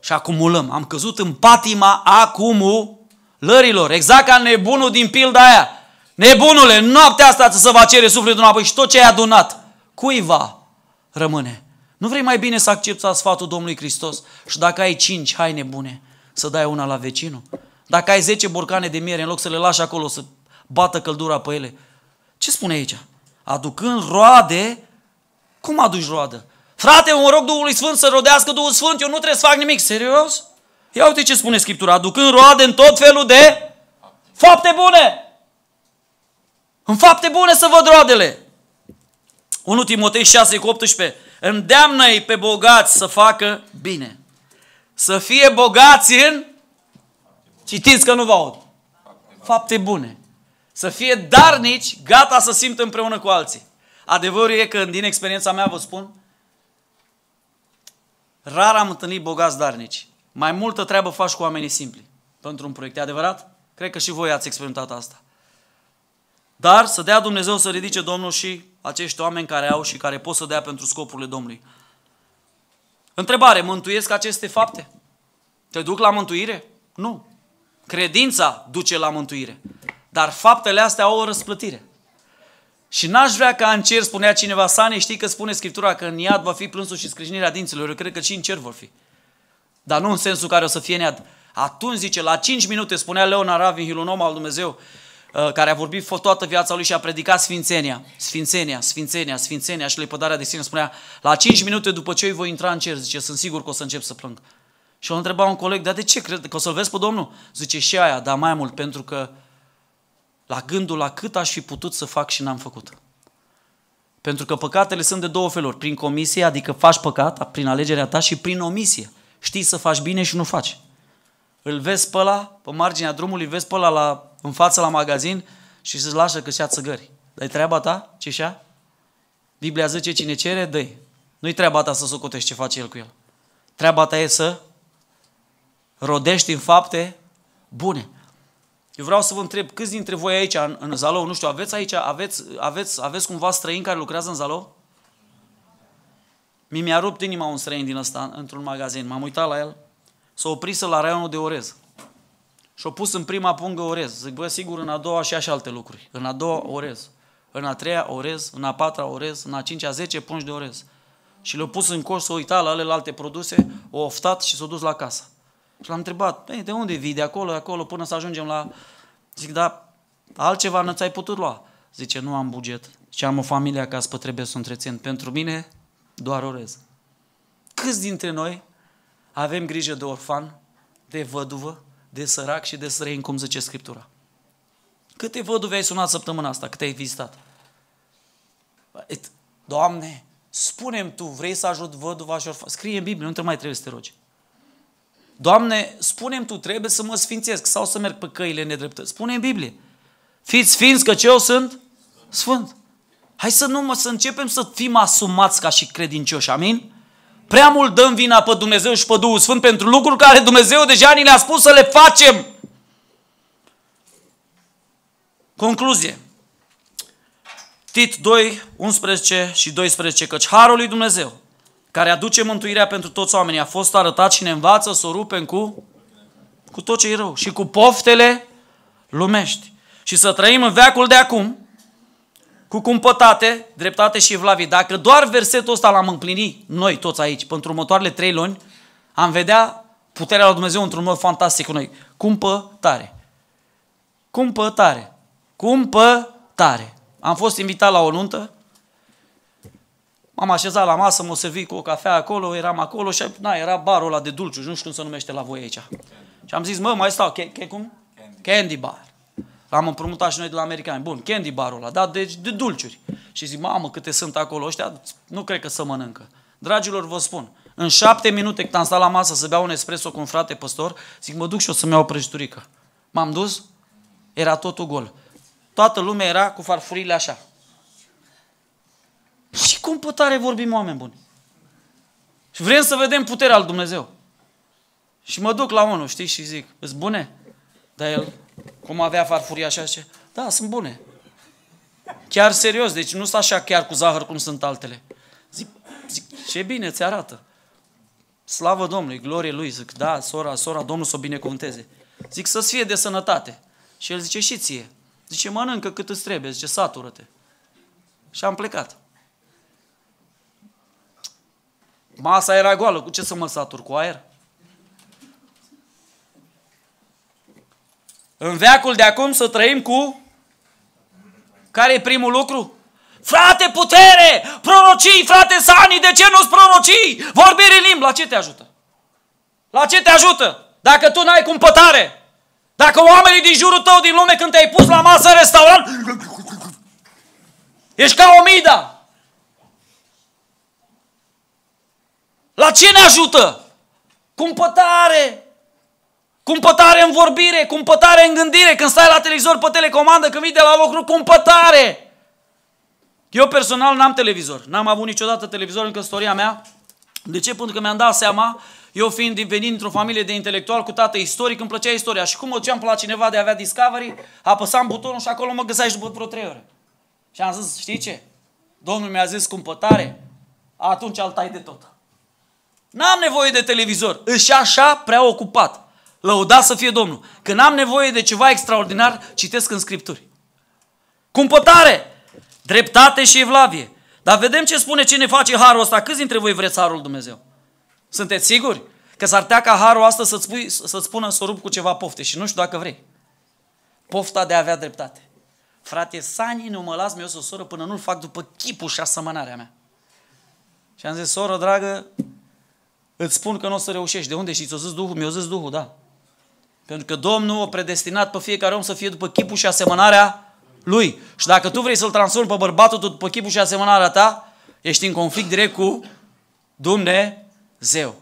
Și acumulăm. Am căzut în patima acumulărilor. Exact ca nebunul din pilda aia. Nebunule, noaptea asta să va cere sufletul înapoi și tot ce ai adunat, cuiva rămâne. Nu vrei mai bine să accepti sfatul Domnului Hristos și dacă ai cinci haine bune, să dai una la vecinul? Dacă ai zece borcane de miere, în loc să le lași acolo să bată căldura pe ele, ce spune aici? aducând roade, cum aduci roadă? Frate, un rog Duhului Sfânt să rodească Duhul Sfânt, eu nu trebuie să fac nimic. Serios? Ia uite ce spune Scriptura, aducând roade în tot felul de fapte bune. În fapte bune să văd roadele. 1 Timotei 6 cu 18. Îndeamnă-i pe bogați să facă bine. Să fie bogați în... Citiți că nu vă aud. Fapte bune. Să fie darnici, gata să simt împreună cu alții. Adevărul e că, din experiența mea, vă spun, rar am întâlnit bogați darnici. Mai multă treabă faci cu oamenii simpli pentru un proiect. E adevărat? Cred că și voi ați experimentat asta. Dar să dea Dumnezeu să ridice Domnul și acești oameni care au și care pot să dea pentru scopurile Domnului. Întrebare, mântuiesc aceste fapte? Te duc la mântuire? Nu. Credința duce la mântuire. Dar faptele astea au o răsplătire. Și n-aș vrea ca în cer, spunea cineva, Sane, știi că spune Scriptura că în iad va fi plânsul și scrâșnirea dinților. Eu cred că și în cer vor fi. Dar nu în sensul care o să fie în iad. Atunci, zice, la 5 minute, spunea Leon Aravin, un om al Dumnezeu, uh, care a vorbit toată viața lui și a predicat sfințenia, sfințenia, sfințenia, sfințenia și lepădarea de sine, spunea, la 5 minute după ce eu voi intra în cer, zice, sunt sigur că o să încep să plâng. Și o întreba un coleg, dar de ce crede că o să-l vezi pe Domnul? Zice, și aia, dar mai mult, pentru că la gândul la cât aș fi putut să fac și n-am făcut. Pentru că păcatele sunt de două feluri, prin comisie, adică faci păcat prin alegerea ta și prin omisie. Știi să faci bine și nu faci. Îl vezi pe ăla, pe marginea drumului, vezi pe ăla la, în față la magazin și se lasă că și-a țăgări. dar e treaba ta? Ce și Biblia zice, cine cere, dă -i. Nu-i treaba ta să socotești ce face el cu el. Treaba ta e să rodești în fapte bune. Eu vreau să vă întreb, câți dintre voi aici, în, în Zalou, nu știu, aveți aici, aveți, aveți, aveți cumva străini care lucrează în Zalou? Mi mi-a rupt inima un străin din ăsta într-un magazin. M-am uitat la el, s-a oprit să-l la raionul de orez. Și-a pus în prima pungă orez. Zic, bă, sigur, în a doua și așa alte lucruri. În a doua orez, în a treia orez, în a patra orez, în a cincea zece pungi de orez. Și le-a pus în coș, s-a uitat la alelalte produse, o oftat și s-a dus la casă. Și l-am întrebat, Ei, de unde vii? De acolo, de acolo, până să ajungem la... Zic, da, altceva nu ți-ai putut lua. Zice, nu am buget. Și am o familie acasă pe trebuie să o întrețin. Pentru mine, doar orez. Câți dintre noi avem grijă de orfan, de văduvă, de sărac și de străin, cum zice Scriptura? Câte văduve ai sunat săptămâna asta, câte ai vizitat? Doamne, spunem tu, vrei să ajut văduva și orfan? Scrie în Biblie, nu te mai trebuie să te rogi. Doamne, spunem Tu, trebuie să mă sfințesc sau să merg pe căile nedrepte. Spune în Biblie. Fiți sfinți că ce eu sunt? Sfânt. Hai să nu mă, să începem să fim asumați ca și credincioși, amin? Prea mult dăm vina pe Dumnezeu și pe Duhul Sfânt pentru lucruri care Dumnezeu deja ni le-a spus să le facem. Concluzie. Tit 2, 11 și 12, căci Harul lui Dumnezeu care aduce mântuirea pentru toți oamenii, a fost arătat și ne învață să o rupem cu, cu tot ce e rău și cu poftele lumești. Și să trăim în veacul de acum, cu cumpătate, dreptate și evlavie. Dacă doar versetul ăsta l-am împlinit noi toți aici, pentru următoarele trei luni, am vedea puterea lui Dumnezeu într-un mod fantastic cu noi. Cumpătare. Cumpătare. Cumpătare. Am fost invitat la o nuntă M-am așezat la masă, m-o servi cu o cafea acolo, eram acolo și na, era barul ăla de dulciu, nu știu cum se numește la voi aici. Și am zis, mă, mai stau, che, che cum? Candy. candy bar. L-am împrumutat și noi de la americani. Bun, candy barul ăla, da, deci de dulciuri. Și zic, mamă, câte sunt acolo ăștia, nu cred că să mănâncă. Dragilor, vă spun, în șapte minute când am stat la masă să beau un espresso cu un frate păstor, zic, mă duc și o să-mi iau o prăjiturică. M-am dus, era totul gol. Toată lumea era cu farfurile așa. Și cum putare vorbim oameni buni? Și vrem să vedem puterea lui Dumnezeu. Și mă duc la unul, știi, și zic, sunt bune? Dar el, cum avea farfuria așa, zice, da, sunt bune. Chiar serios, deci nu sunt așa chiar cu zahăr cum sunt altele. Zic, zic ce bine ți arată. Slavă Domnului, glorie Lui, zic, da, sora, sora, Domnul să o binecuvânteze. Zic, să-ți fie de sănătate. Și el zice, și ție. Zice, mănâncă cât îți trebuie, zice, satură-te. Și am plecat. Masa era goală, cu ce să mă satur? Cu aer? În veacul de acum să trăim cu... Care e primul lucru? Frate, putere! Prorocii, frate, sani, de ce nu-ți prorocii? Vorbiri în limbi, la ce te ajută? La ce te ajută? Dacă tu n-ai cumpătare, dacă oamenii din jurul tău, din lume, când te-ai pus la masă în restaurant, ești ca o La ce ne ajută? Cumpătare! Cumpătare în vorbire, cumpătare în gândire, când stai la televizor pe telecomandă, când vii de la lucru, cumpătare! Eu personal n-am televizor, n-am avut niciodată televizor în căsătoria mea. De ce? Pentru că mi-am dat seama, eu fiind venit într-o familie de intelectual cu tată istoric, îmi plăcea istoria. Și cum mă duceam pe la cineva de a avea Discovery, apăsam butonul și acolo mă găseai după vreo trei ore. Și am zis, știi ce? Domnul mi-a zis cumpătare, atunci al tai de tot. N-am nevoie de televizor. Își așa prea ocupat. Lăuda să fie Domnul. Când am nevoie de ceva extraordinar, citesc în Scripturi. Cumpătare, dreptate și evlavie. Dar vedem ce spune cine face harul ăsta. Câți dintre voi vreți harul Dumnezeu? Sunteți siguri? Că s-ar tea ca harul asta să-ți, să-ți spună să rup cu ceva pofte și nu știu dacă vrei. Pofta de a avea dreptate. Frate, sanii nu mă las mi-o să soră până nu-l fac după chipul și asemănarea mea. Și am zis, soră dragă, Îți spun că nu o să reușești. De unde știți? O zis Duhul? Mi-o zis Duhul, da. Pentru că Domnul a predestinat pe fiecare om să fie după chipul și asemănarea lui. Și dacă tu vrei să-l transformi pe bărbatul tău după chipul și asemănarea ta, ești în conflict direct cu Dumnezeu.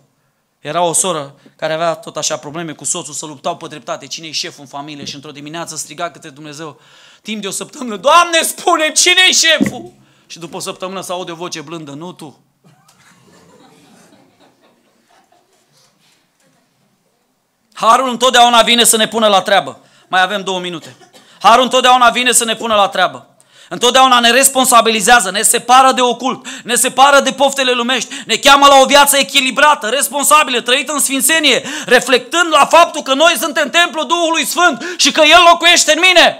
Era o soră care avea tot așa probleme cu soțul, să luptau pe dreptate, cine e șeful în familie și într-o dimineață striga către Dumnezeu timp de o săptămână, Doamne, spune cine e șeful? Și după o săptămână să aude o voce blândă, nu tu, Harul întotdeauna vine să ne pună la treabă. Mai avem două minute. Harul întotdeauna vine să ne pună la treabă. Întotdeauna ne responsabilizează, ne separă de ocult, ne separă de poftele lumești, ne cheamă la o viață echilibrată, responsabilă, trăită în sfințenie, reflectând la faptul că noi suntem templul Duhului Sfânt și că El locuiește în mine.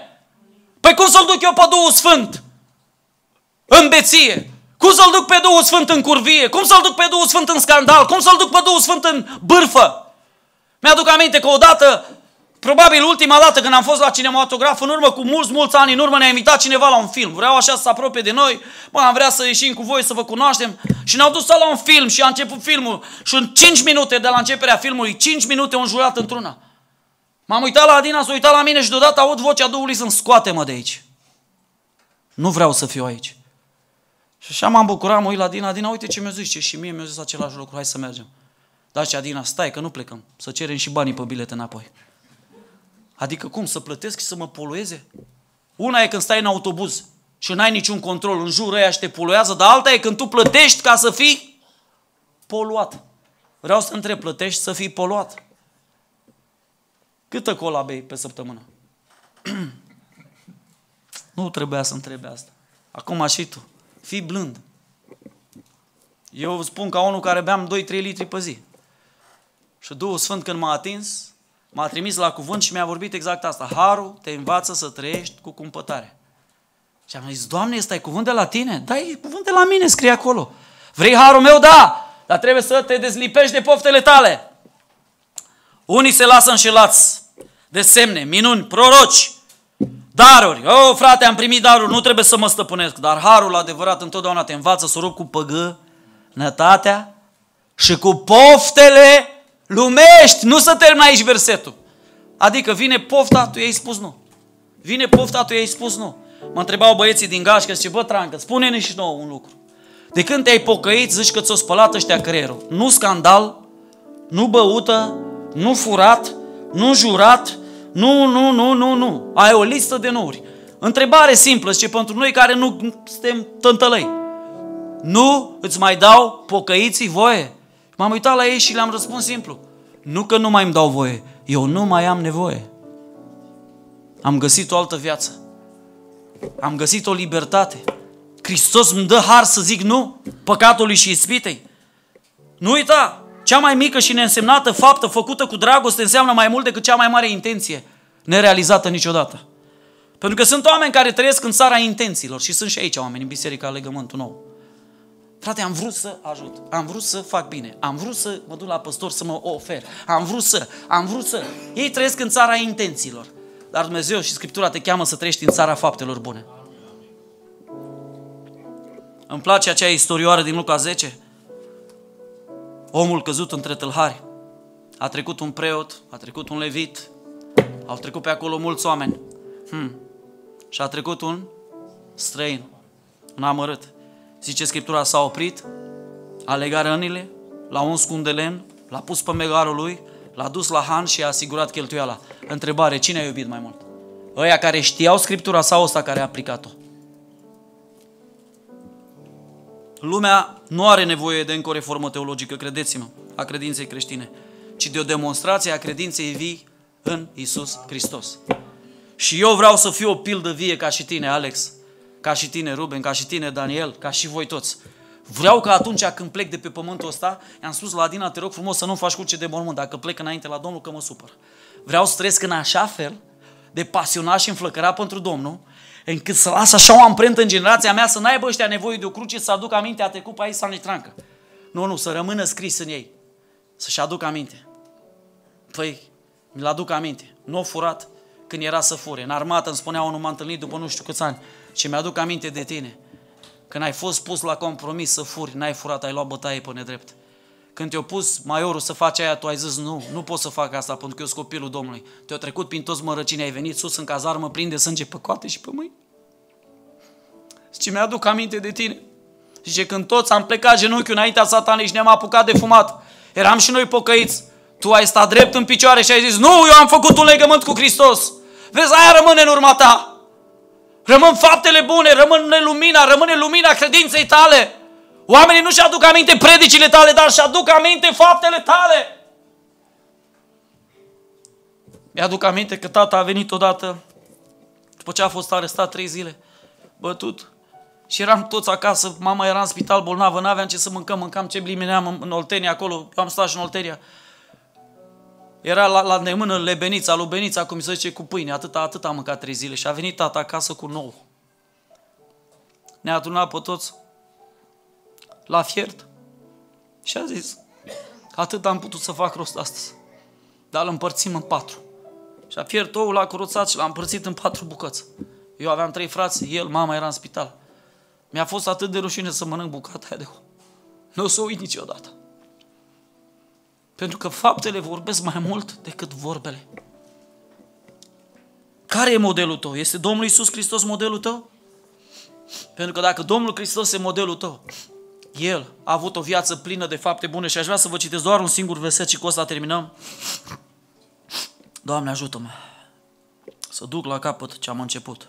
Păi cum să-L duc eu pe Duhul Sfânt? În beție. Cum să-L duc pe Duhul Sfânt în curvie? Cum să-L duc pe Duhul Sfânt în scandal? Cum să-L duc pe Duhul Sfânt în bârfă? Mi-aduc aminte că odată, probabil ultima dată când am fost la cinematograf, în urmă cu mulți, mulți ani în urmă, ne-a invitat cineva la un film. Vreau așa să se apropie de noi, mă, am vrea să ieșim cu voi, să vă cunoaștem. Și ne-au dus la un film și a început filmul. Și în 5 minute de la începerea filmului, 5 minute un jurat într-una. M-am uitat la Adina, s-a uitat la mine și deodată aud vocea Duhului să-mi scoate-mă de aici. Nu vreau să fiu aici. Și așa m-am bucurat, mă uit la Dina, Dina, uite ce mi-a zis, ce și mie mi-a zis același lucru, hai să mergem. Dar și Adina, stai că nu plecăm, să cerem și banii pe bilete înapoi. Adică cum, să plătesc și să mă polueze? Una e când stai în autobuz și n-ai niciun control, în jur ăia și te poluează, dar alta e când tu plătești ca să fii poluat. Vreau să întreb, plătești să fii poluat? Câtă cola bei pe săptămână? nu trebuia să întrebe asta. Acum și tu. Fii blând. Eu spun ca unul care beam 2-3 litri pe zi. Și Duhul Sfânt când m-a atins, m-a trimis la cuvânt și mi-a vorbit exact asta. Harul te învață să trăiești cu cumpătare. Și am zis, Doamne, ăsta e cuvânt de la tine? Da, e cuvânt de la mine, scrie acolo. Vrei harul meu? Da! Dar trebuie să te dezlipești de poftele tale. Unii se lasă înșelați de semne, minuni, proroci, daruri. oh, frate, am primit daruri, nu trebuie să mă stăpânesc. Dar harul adevărat întotdeauna te învață să rup cu păgânătatea și cu poftele Lumești, nu să termină aici versetul. Adică vine pofta, tu i-ai spus nu. Vine pofta, tu i-ai spus nu. Mă întrebau băieții din gașcă, zice, bă, trancă, spune-ne și nouă un lucru. De când te-ai pocăit, zici că ți-o spălat ăștia creierul. Nu scandal, nu băută, nu furat, nu jurat, nu, nu, nu, nu, nu. Ai o listă de nuri. Întrebare simplă, zice, pentru noi care nu suntem tântălăi. Nu îți mai dau pocăiții voie. M-am uitat la ei și le-am răspuns simplu. Nu că nu mai îmi dau voie, eu nu mai am nevoie. Am găsit o altă viață. Am găsit o libertate. Hristos îmi dă har să zic nu păcatului și ispitei. Nu uita, cea mai mică și neînsemnată faptă făcută cu dragoste înseamnă mai mult decât cea mai mare intenție nerealizată niciodată. Pentru că sunt oameni care trăiesc în țara intențiilor și sunt și aici oameni în Biserica Legământul Nou. Frate, am vrut să ajut, am vrut să fac bine, am vrut să mă duc la păstor să mă ofer, am vrut să, am vrut să. Ei trăiesc în țara intențiilor, dar Dumnezeu și Scriptura te cheamă să trăiești în țara faptelor bune. Îmi place acea istorioară din Luca 10. Omul căzut între tâlhari. A trecut un preot, a trecut un levit, au trecut pe acolo mulți oameni. Hmm. Și a trecut un străin, un amărât. Zice Scriptura, s-a oprit, a legat rănile, l-a uns cu un de lemn, l-a pus pe megarul lui, l-a dus la Han și a asigurat cheltuiala. Întrebare, cine a iubit mai mult? Ăia care știau Scriptura sau ăsta care a aplicat-o? Lumea nu are nevoie de încă o reformă teologică, credeți-mă, a credinței creștine, ci de o demonstrație a credinței vii în Isus Hristos. Și eu vreau să fiu o pildă vie ca și tine, Alex, ca și tine Ruben, ca și tine Daniel, ca și voi toți. Vreau că atunci când plec de pe pământul ăsta, i-am spus la Adina, te rog frumos să nu faci curce de mormânt, dacă plec înainte la Domnul că mă supăr. Vreau să trăiesc în așa fel, de pasionat și înflăcărat pentru Domnul, încât să las așa o amprentă în generația mea, să n-aibă ăștia nevoie de o cruce, să aduc aminte, a trecut pe aici sau trancă. Nu, nu, să rămână scris în ei, să-și aduc aminte. Păi, mi-l aduc aminte. Nu n-o au furat, când era să fure. În armată îmi spunea unul, m-a întâlnit după nu știu câți ani și mi-aduc aminte de tine. Când ai fost pus la compromis să furi, n-ai furat, ai luat bătaie pe nedrept. Când te-a pus maiorul să faci aia, tu ai zis nu, nu pot să fac asta pentru că eu sunt copilul Domnului. Te-a trecut prin toți mărăcini, ai venit sus în cazarmă, plin de sânge pe coate și pe mâini. Și mi-aduc aminte de tine. Zice, când toți am plecat genunchiul înaintea satanei și ne-am apucat de fumat, eram și noi pocăiți. Tu ai stat drept în picioare și ai zis, nu, eu am făcut un legământ cu Hristos. Vezi, aia rămâne în urma ta. Rămân faptele bune, rămâne lumina, rămâne lumina credinței tale. Oamenii nu-și aduc aminte predicile tale, dar și aduc aminte faptele tale. Mi-aduc aminte că tata a venit odată, după ce a fost arestat trei zile, bătut, și eram toți acasă, mama era în spital bolnavă, n-aveam ce să mâncăm, mâncam ce blimineam în Oltenia acolo, eu am stat și în Oltenia. Era la, la nemână lebenița, lubenița, cum se zice, cu pâine. Atâta, atâta am mâncat trei zile. Și a venit tata acasă cu nou. Ne-a adunat pe toți la fiert și a zis, atât am putut să fac rost astăzi, dar îl împărțim în patru. Și a fiert ouul, l-a curățat și l-a împărțit în patru bucăți. Eu aveam trei frați, el, mama era în spital. Mi-a fost atât de rușine să mănânc bucata aia de ou. Nu o să o uit niciodată. Pentru că faptele vorbesc mai mult decât vorbele. Care e modelul tău? Este Domnul Isus Hristos modelul tău? Pentru că dacă Domnul Hristos e modelul tău, El a avut o viață plină de fapte bune și aș vrea să vă citesc doar un singur verset și cu asta terminăm. Doamne ajută-mă să duc la capăt ce am început.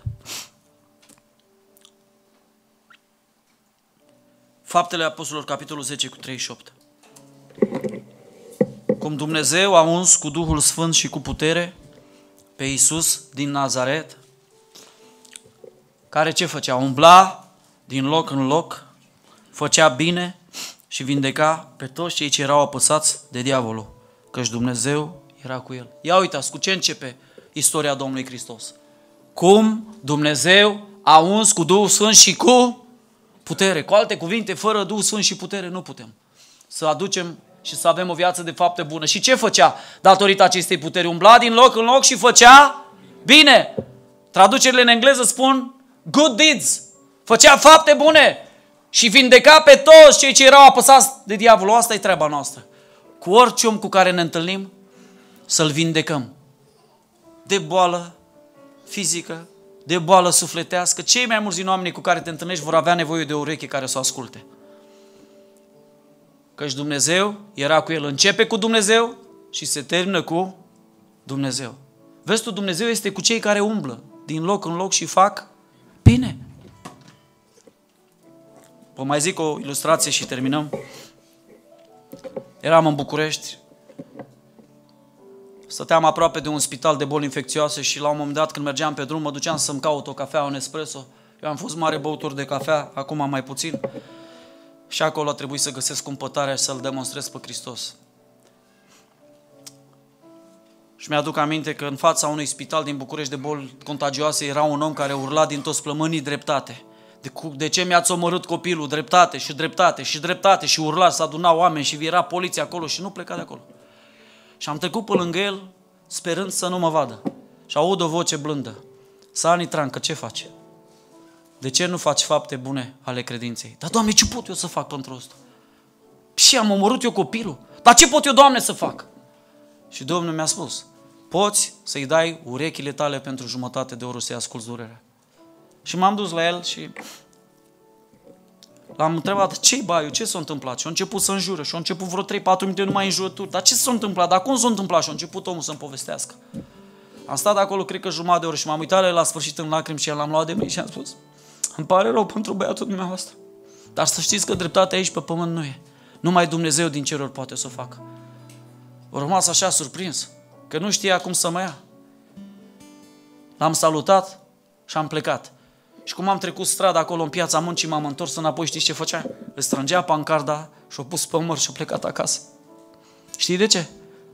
Faptele Apostolilor, capitolul 10 cu 38 cum Dumnezeu a uns cu Duhul Sfânt și cu putere pe Iisus din Nazaret, care ce făcea? Umbla din loc în loc, făcea bine și vindeca pe toți cei ce erau apăsați de diavolul, căci Dumnezeu era cu el. Ia uitați cu ce începe istoria Domnului Hristos. Cum Dumnezeu a uns cu Duhul Sfânt și cu putere. Cu alte cuvinte, fără Duhul Sfânt și putere nu putem să aducem și să avem o viață de fapte bună. Și ce făcea datorită acestei puteri? Umbla din loc în loc și făcea bine. Traducerile în engleză spun good deeds. Făcea fapte bune și vindeca pe toți cei ce erau apăsați de diavolul. Asta e treaba noastră. Cu orice om cu care ne întâlnim, să-l vindecăm. De boală fizică, de boală sufletească. Cei mai mulți din oamenii cu care te întâlnești vor avea nevoie de o ureche care să o asculte. Căci Dumnezeu era cu el. Începe cu Dumnezeu și se termină cu Dumnezeu. Vezi tu, Dumnezeu este cu cei care umblă din loc în loc și fac bine. Vă mai zic o ilustrație și terminăm. Eram în București, stăteam aproape de un spital de boli infecțioase și la un moment dat când mergeam pe drum mă duceam să-mi caut o cafea, un espresso. Eu am fost mare băutor de cafea, acum mai puțin. Și acolo a trebuit să găsesc cumpătarea și să-L demonstrez pe Hristos. Și mi-aduc aminte că în fața unui spital din București de boli contagioase era un om care urla din toți plămânii dreptate. De, cu, de ce mi-ați omorât copilul? Dreptate și dreptate și dreptate și urla, să aduna oameni și era poliția acolo și nu pleca de acolo. Și am trecut pe lângă el sperând să nu mă vadă. Și aud o voce blândă. Sani Trancă, ce faci? De ce nu faci fapte bune ale credinței? Dar, Doamne, ce pot eu să fac pentru asta? Și am omorât eu copilul. Dar ce pot eu, Doamne, să fac? Și Domnul mi-a spus, poți să-i dai urechile tale pentru jumătate de oră să-i asculți durerea. Și m-am dus la el și l-am întrebat, ce-i baiu, ce s-a întâmplat? Și a început să înjure și a început vreo 3-4 minute numai în jurături. Dar ce s-a întâmplat? Dar cum s-a întâmplat? Și a început omul să-mi povestească. Am stat acolo, cred că jumătate de oră și m-am uitat la sfârșit în lacrimi și l-am luat de mine și am spus, îmi pare rău pentru băiatul dumneavoastră. Dar să știți că dreptatea aici pe pământ nu e. Numai Dumnezeu din ceruri poate să o facă. O rămas așa surprins, că nu știa cum să mă ia. L-am salutat și am plecat. Și cum am trecut strada acolo în piața muncii, m-am întors înapoi, știți ce făcea? Îți strângea pancarda și o pus pe măr și a plecat acasă. Știi de ce?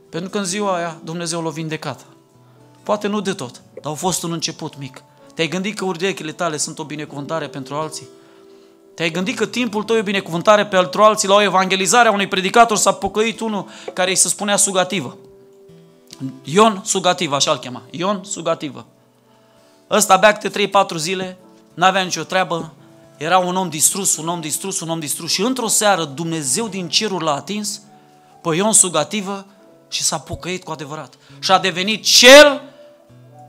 Pentru că în ziua aia Dumnezeu l-a vindecat. Poate nu de tot, dar a fost un început mic. Te-ai gândit că urgechile tale sunt o binecuvântare pentru alții? Te-ai gândit că timpul tău e binecuvântare pentru alții? La o evangelizare a unui predicator s-a pocăit unul care îi se spunea sugativă. Ion Sugativă, așa îl chema. Ion Sugativă. Ăsta abia câte 3-4 zile, n-avea nicio treabă, era un om distrus, un om distrus, un om distrus și într-o seară Dumnezeu din cerul l-a atins pe Ion Sugativă și s-a pocăit cu adevărat. Și a devenit cel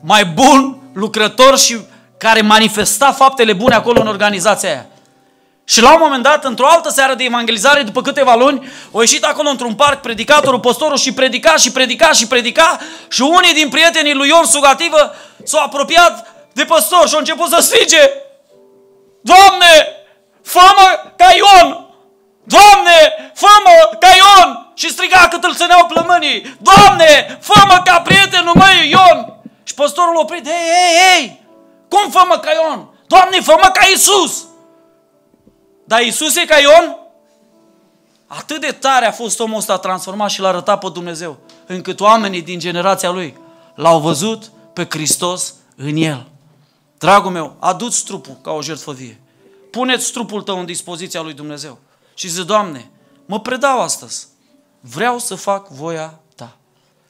mai bun lucrător și care manifesta faptele bune acolo în organizația aia. Și la un moment dat, într-o altă seară de evangelizare, după câteva luni, o ieșit acolo într-un parc predicatorul, postorul și predica și predica și predica și unii din prietenii lui Ion Sugativă s-au apropiat de păstor și au început să strige Doamne, famă ca Ion! Doamne, famă ca Ion! Și striga cât îl țineau plămânii Doamne, famă ca prietenul meu Ion! Și păstorul oprit, ei, ei, ei, cum fă-mă ca Ion? Doamne, fă-mă ca Iisus! Dar Iisus e ca Ion? Atât de tare a fost omul ăsta transformat și l-a arătat pe Dumnezeu, încât oamenii din generația lui l-au văzut pe Hristos în el. Dragul meu, aduți trupul ca o vie. Puneți trupul tău în dispoziția lui Dumnezeu. Și zice, Doamne, mă predau astăzi. Vreau să fac voia ta.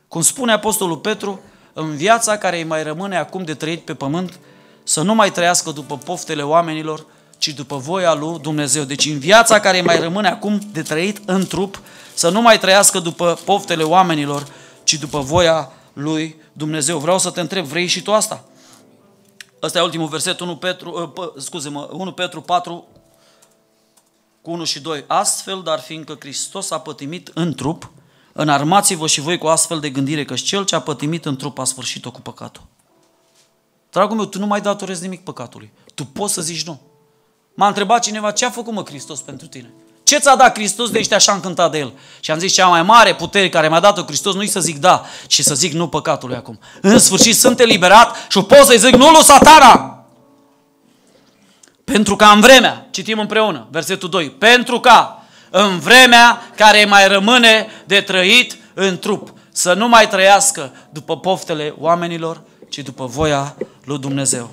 Cum spune Apostolul Petru, în viața care îi mai rămâne acum de trăit pe pământ, să nu mai trăiască după poftele oamenilor, ci după voia lui Dumnezeu. Deci în viața care îi mai rămâne acum de trăit în trup, să nu mai trăiască după poftele oamenilor, ci după voia lui Dumnezeu. Vreau să te întreb, vrei și tu asta? Ăsta e ultimul verset, 1 Petru, ă, scuze-mă, 1 Petru 4, cu 1 și 2. Astfel, dar fiindcă Hristos a pătimit în trup, înarmați-vă și voi cu astfel de gândire, că cel ce a pătimit în trup a sfârșit-o cu păcatul. Dragul meu, tu nu mai datorezi nimic păcatului. Tu poți să zici nu. M-a întrebat cineva, ce a făcut mă Hristos pentru tine? Ce ți-a dat Hristos de ești așa încântat de El? Și am zis, cea mai mare putere care mi-a dat-o Hristos nu-i să zic da, ci să zic nu păcatului acum. În sfârșit sunt eliberat și pot să-i zic nu lui satana! Pentru că am vremea, citim împreună, versetul 2, pentru că în vremea care mai rămâne de trăit în trup. Să nu mai trăiască după poftele oamenilor, ci după voia lui Dumnezeu.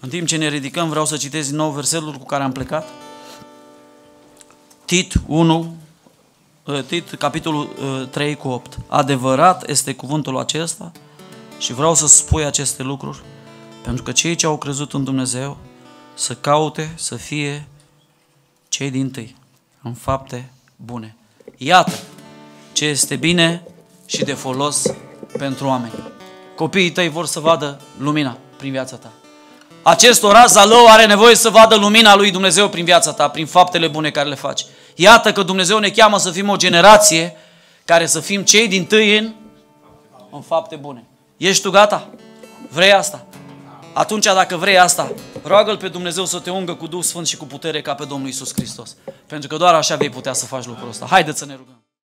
În timp ce ne ridicăm, vreau să citesc din nou versetul cu care am plecat. Tit 1, eh, Tit, capitolul 3 eh, cu 8. Adevărat este cuvântul acesta și vreau să spui aceste lucruri pentru că cei ce au crezut în Dumnezeu să caute să fie cei din tâi în fapte bune. Iată ce este bine și de folos pentru oameni. Copiii tăi vor să vadă lumina prin viața ta. Acest oraș Zalău are nevoie să vadă lumina lui Dumnezeu prin viața ta, prin faptele bune care le faci. Iată că Dumnezeu ne cheamă să fim o generație care să fim cei din tâi în, în fapte bune. Ești tu gata? Vrei asta? Atunci, dacă vrei asta, roagă-L pe Dumnezeu să te ungă cu Duh Sfânt și cu putere ca pe Domnul Isus Hristos. Pentru că doar așa vei putea să faci lucrul ăsta. Haideți să ne rugăm!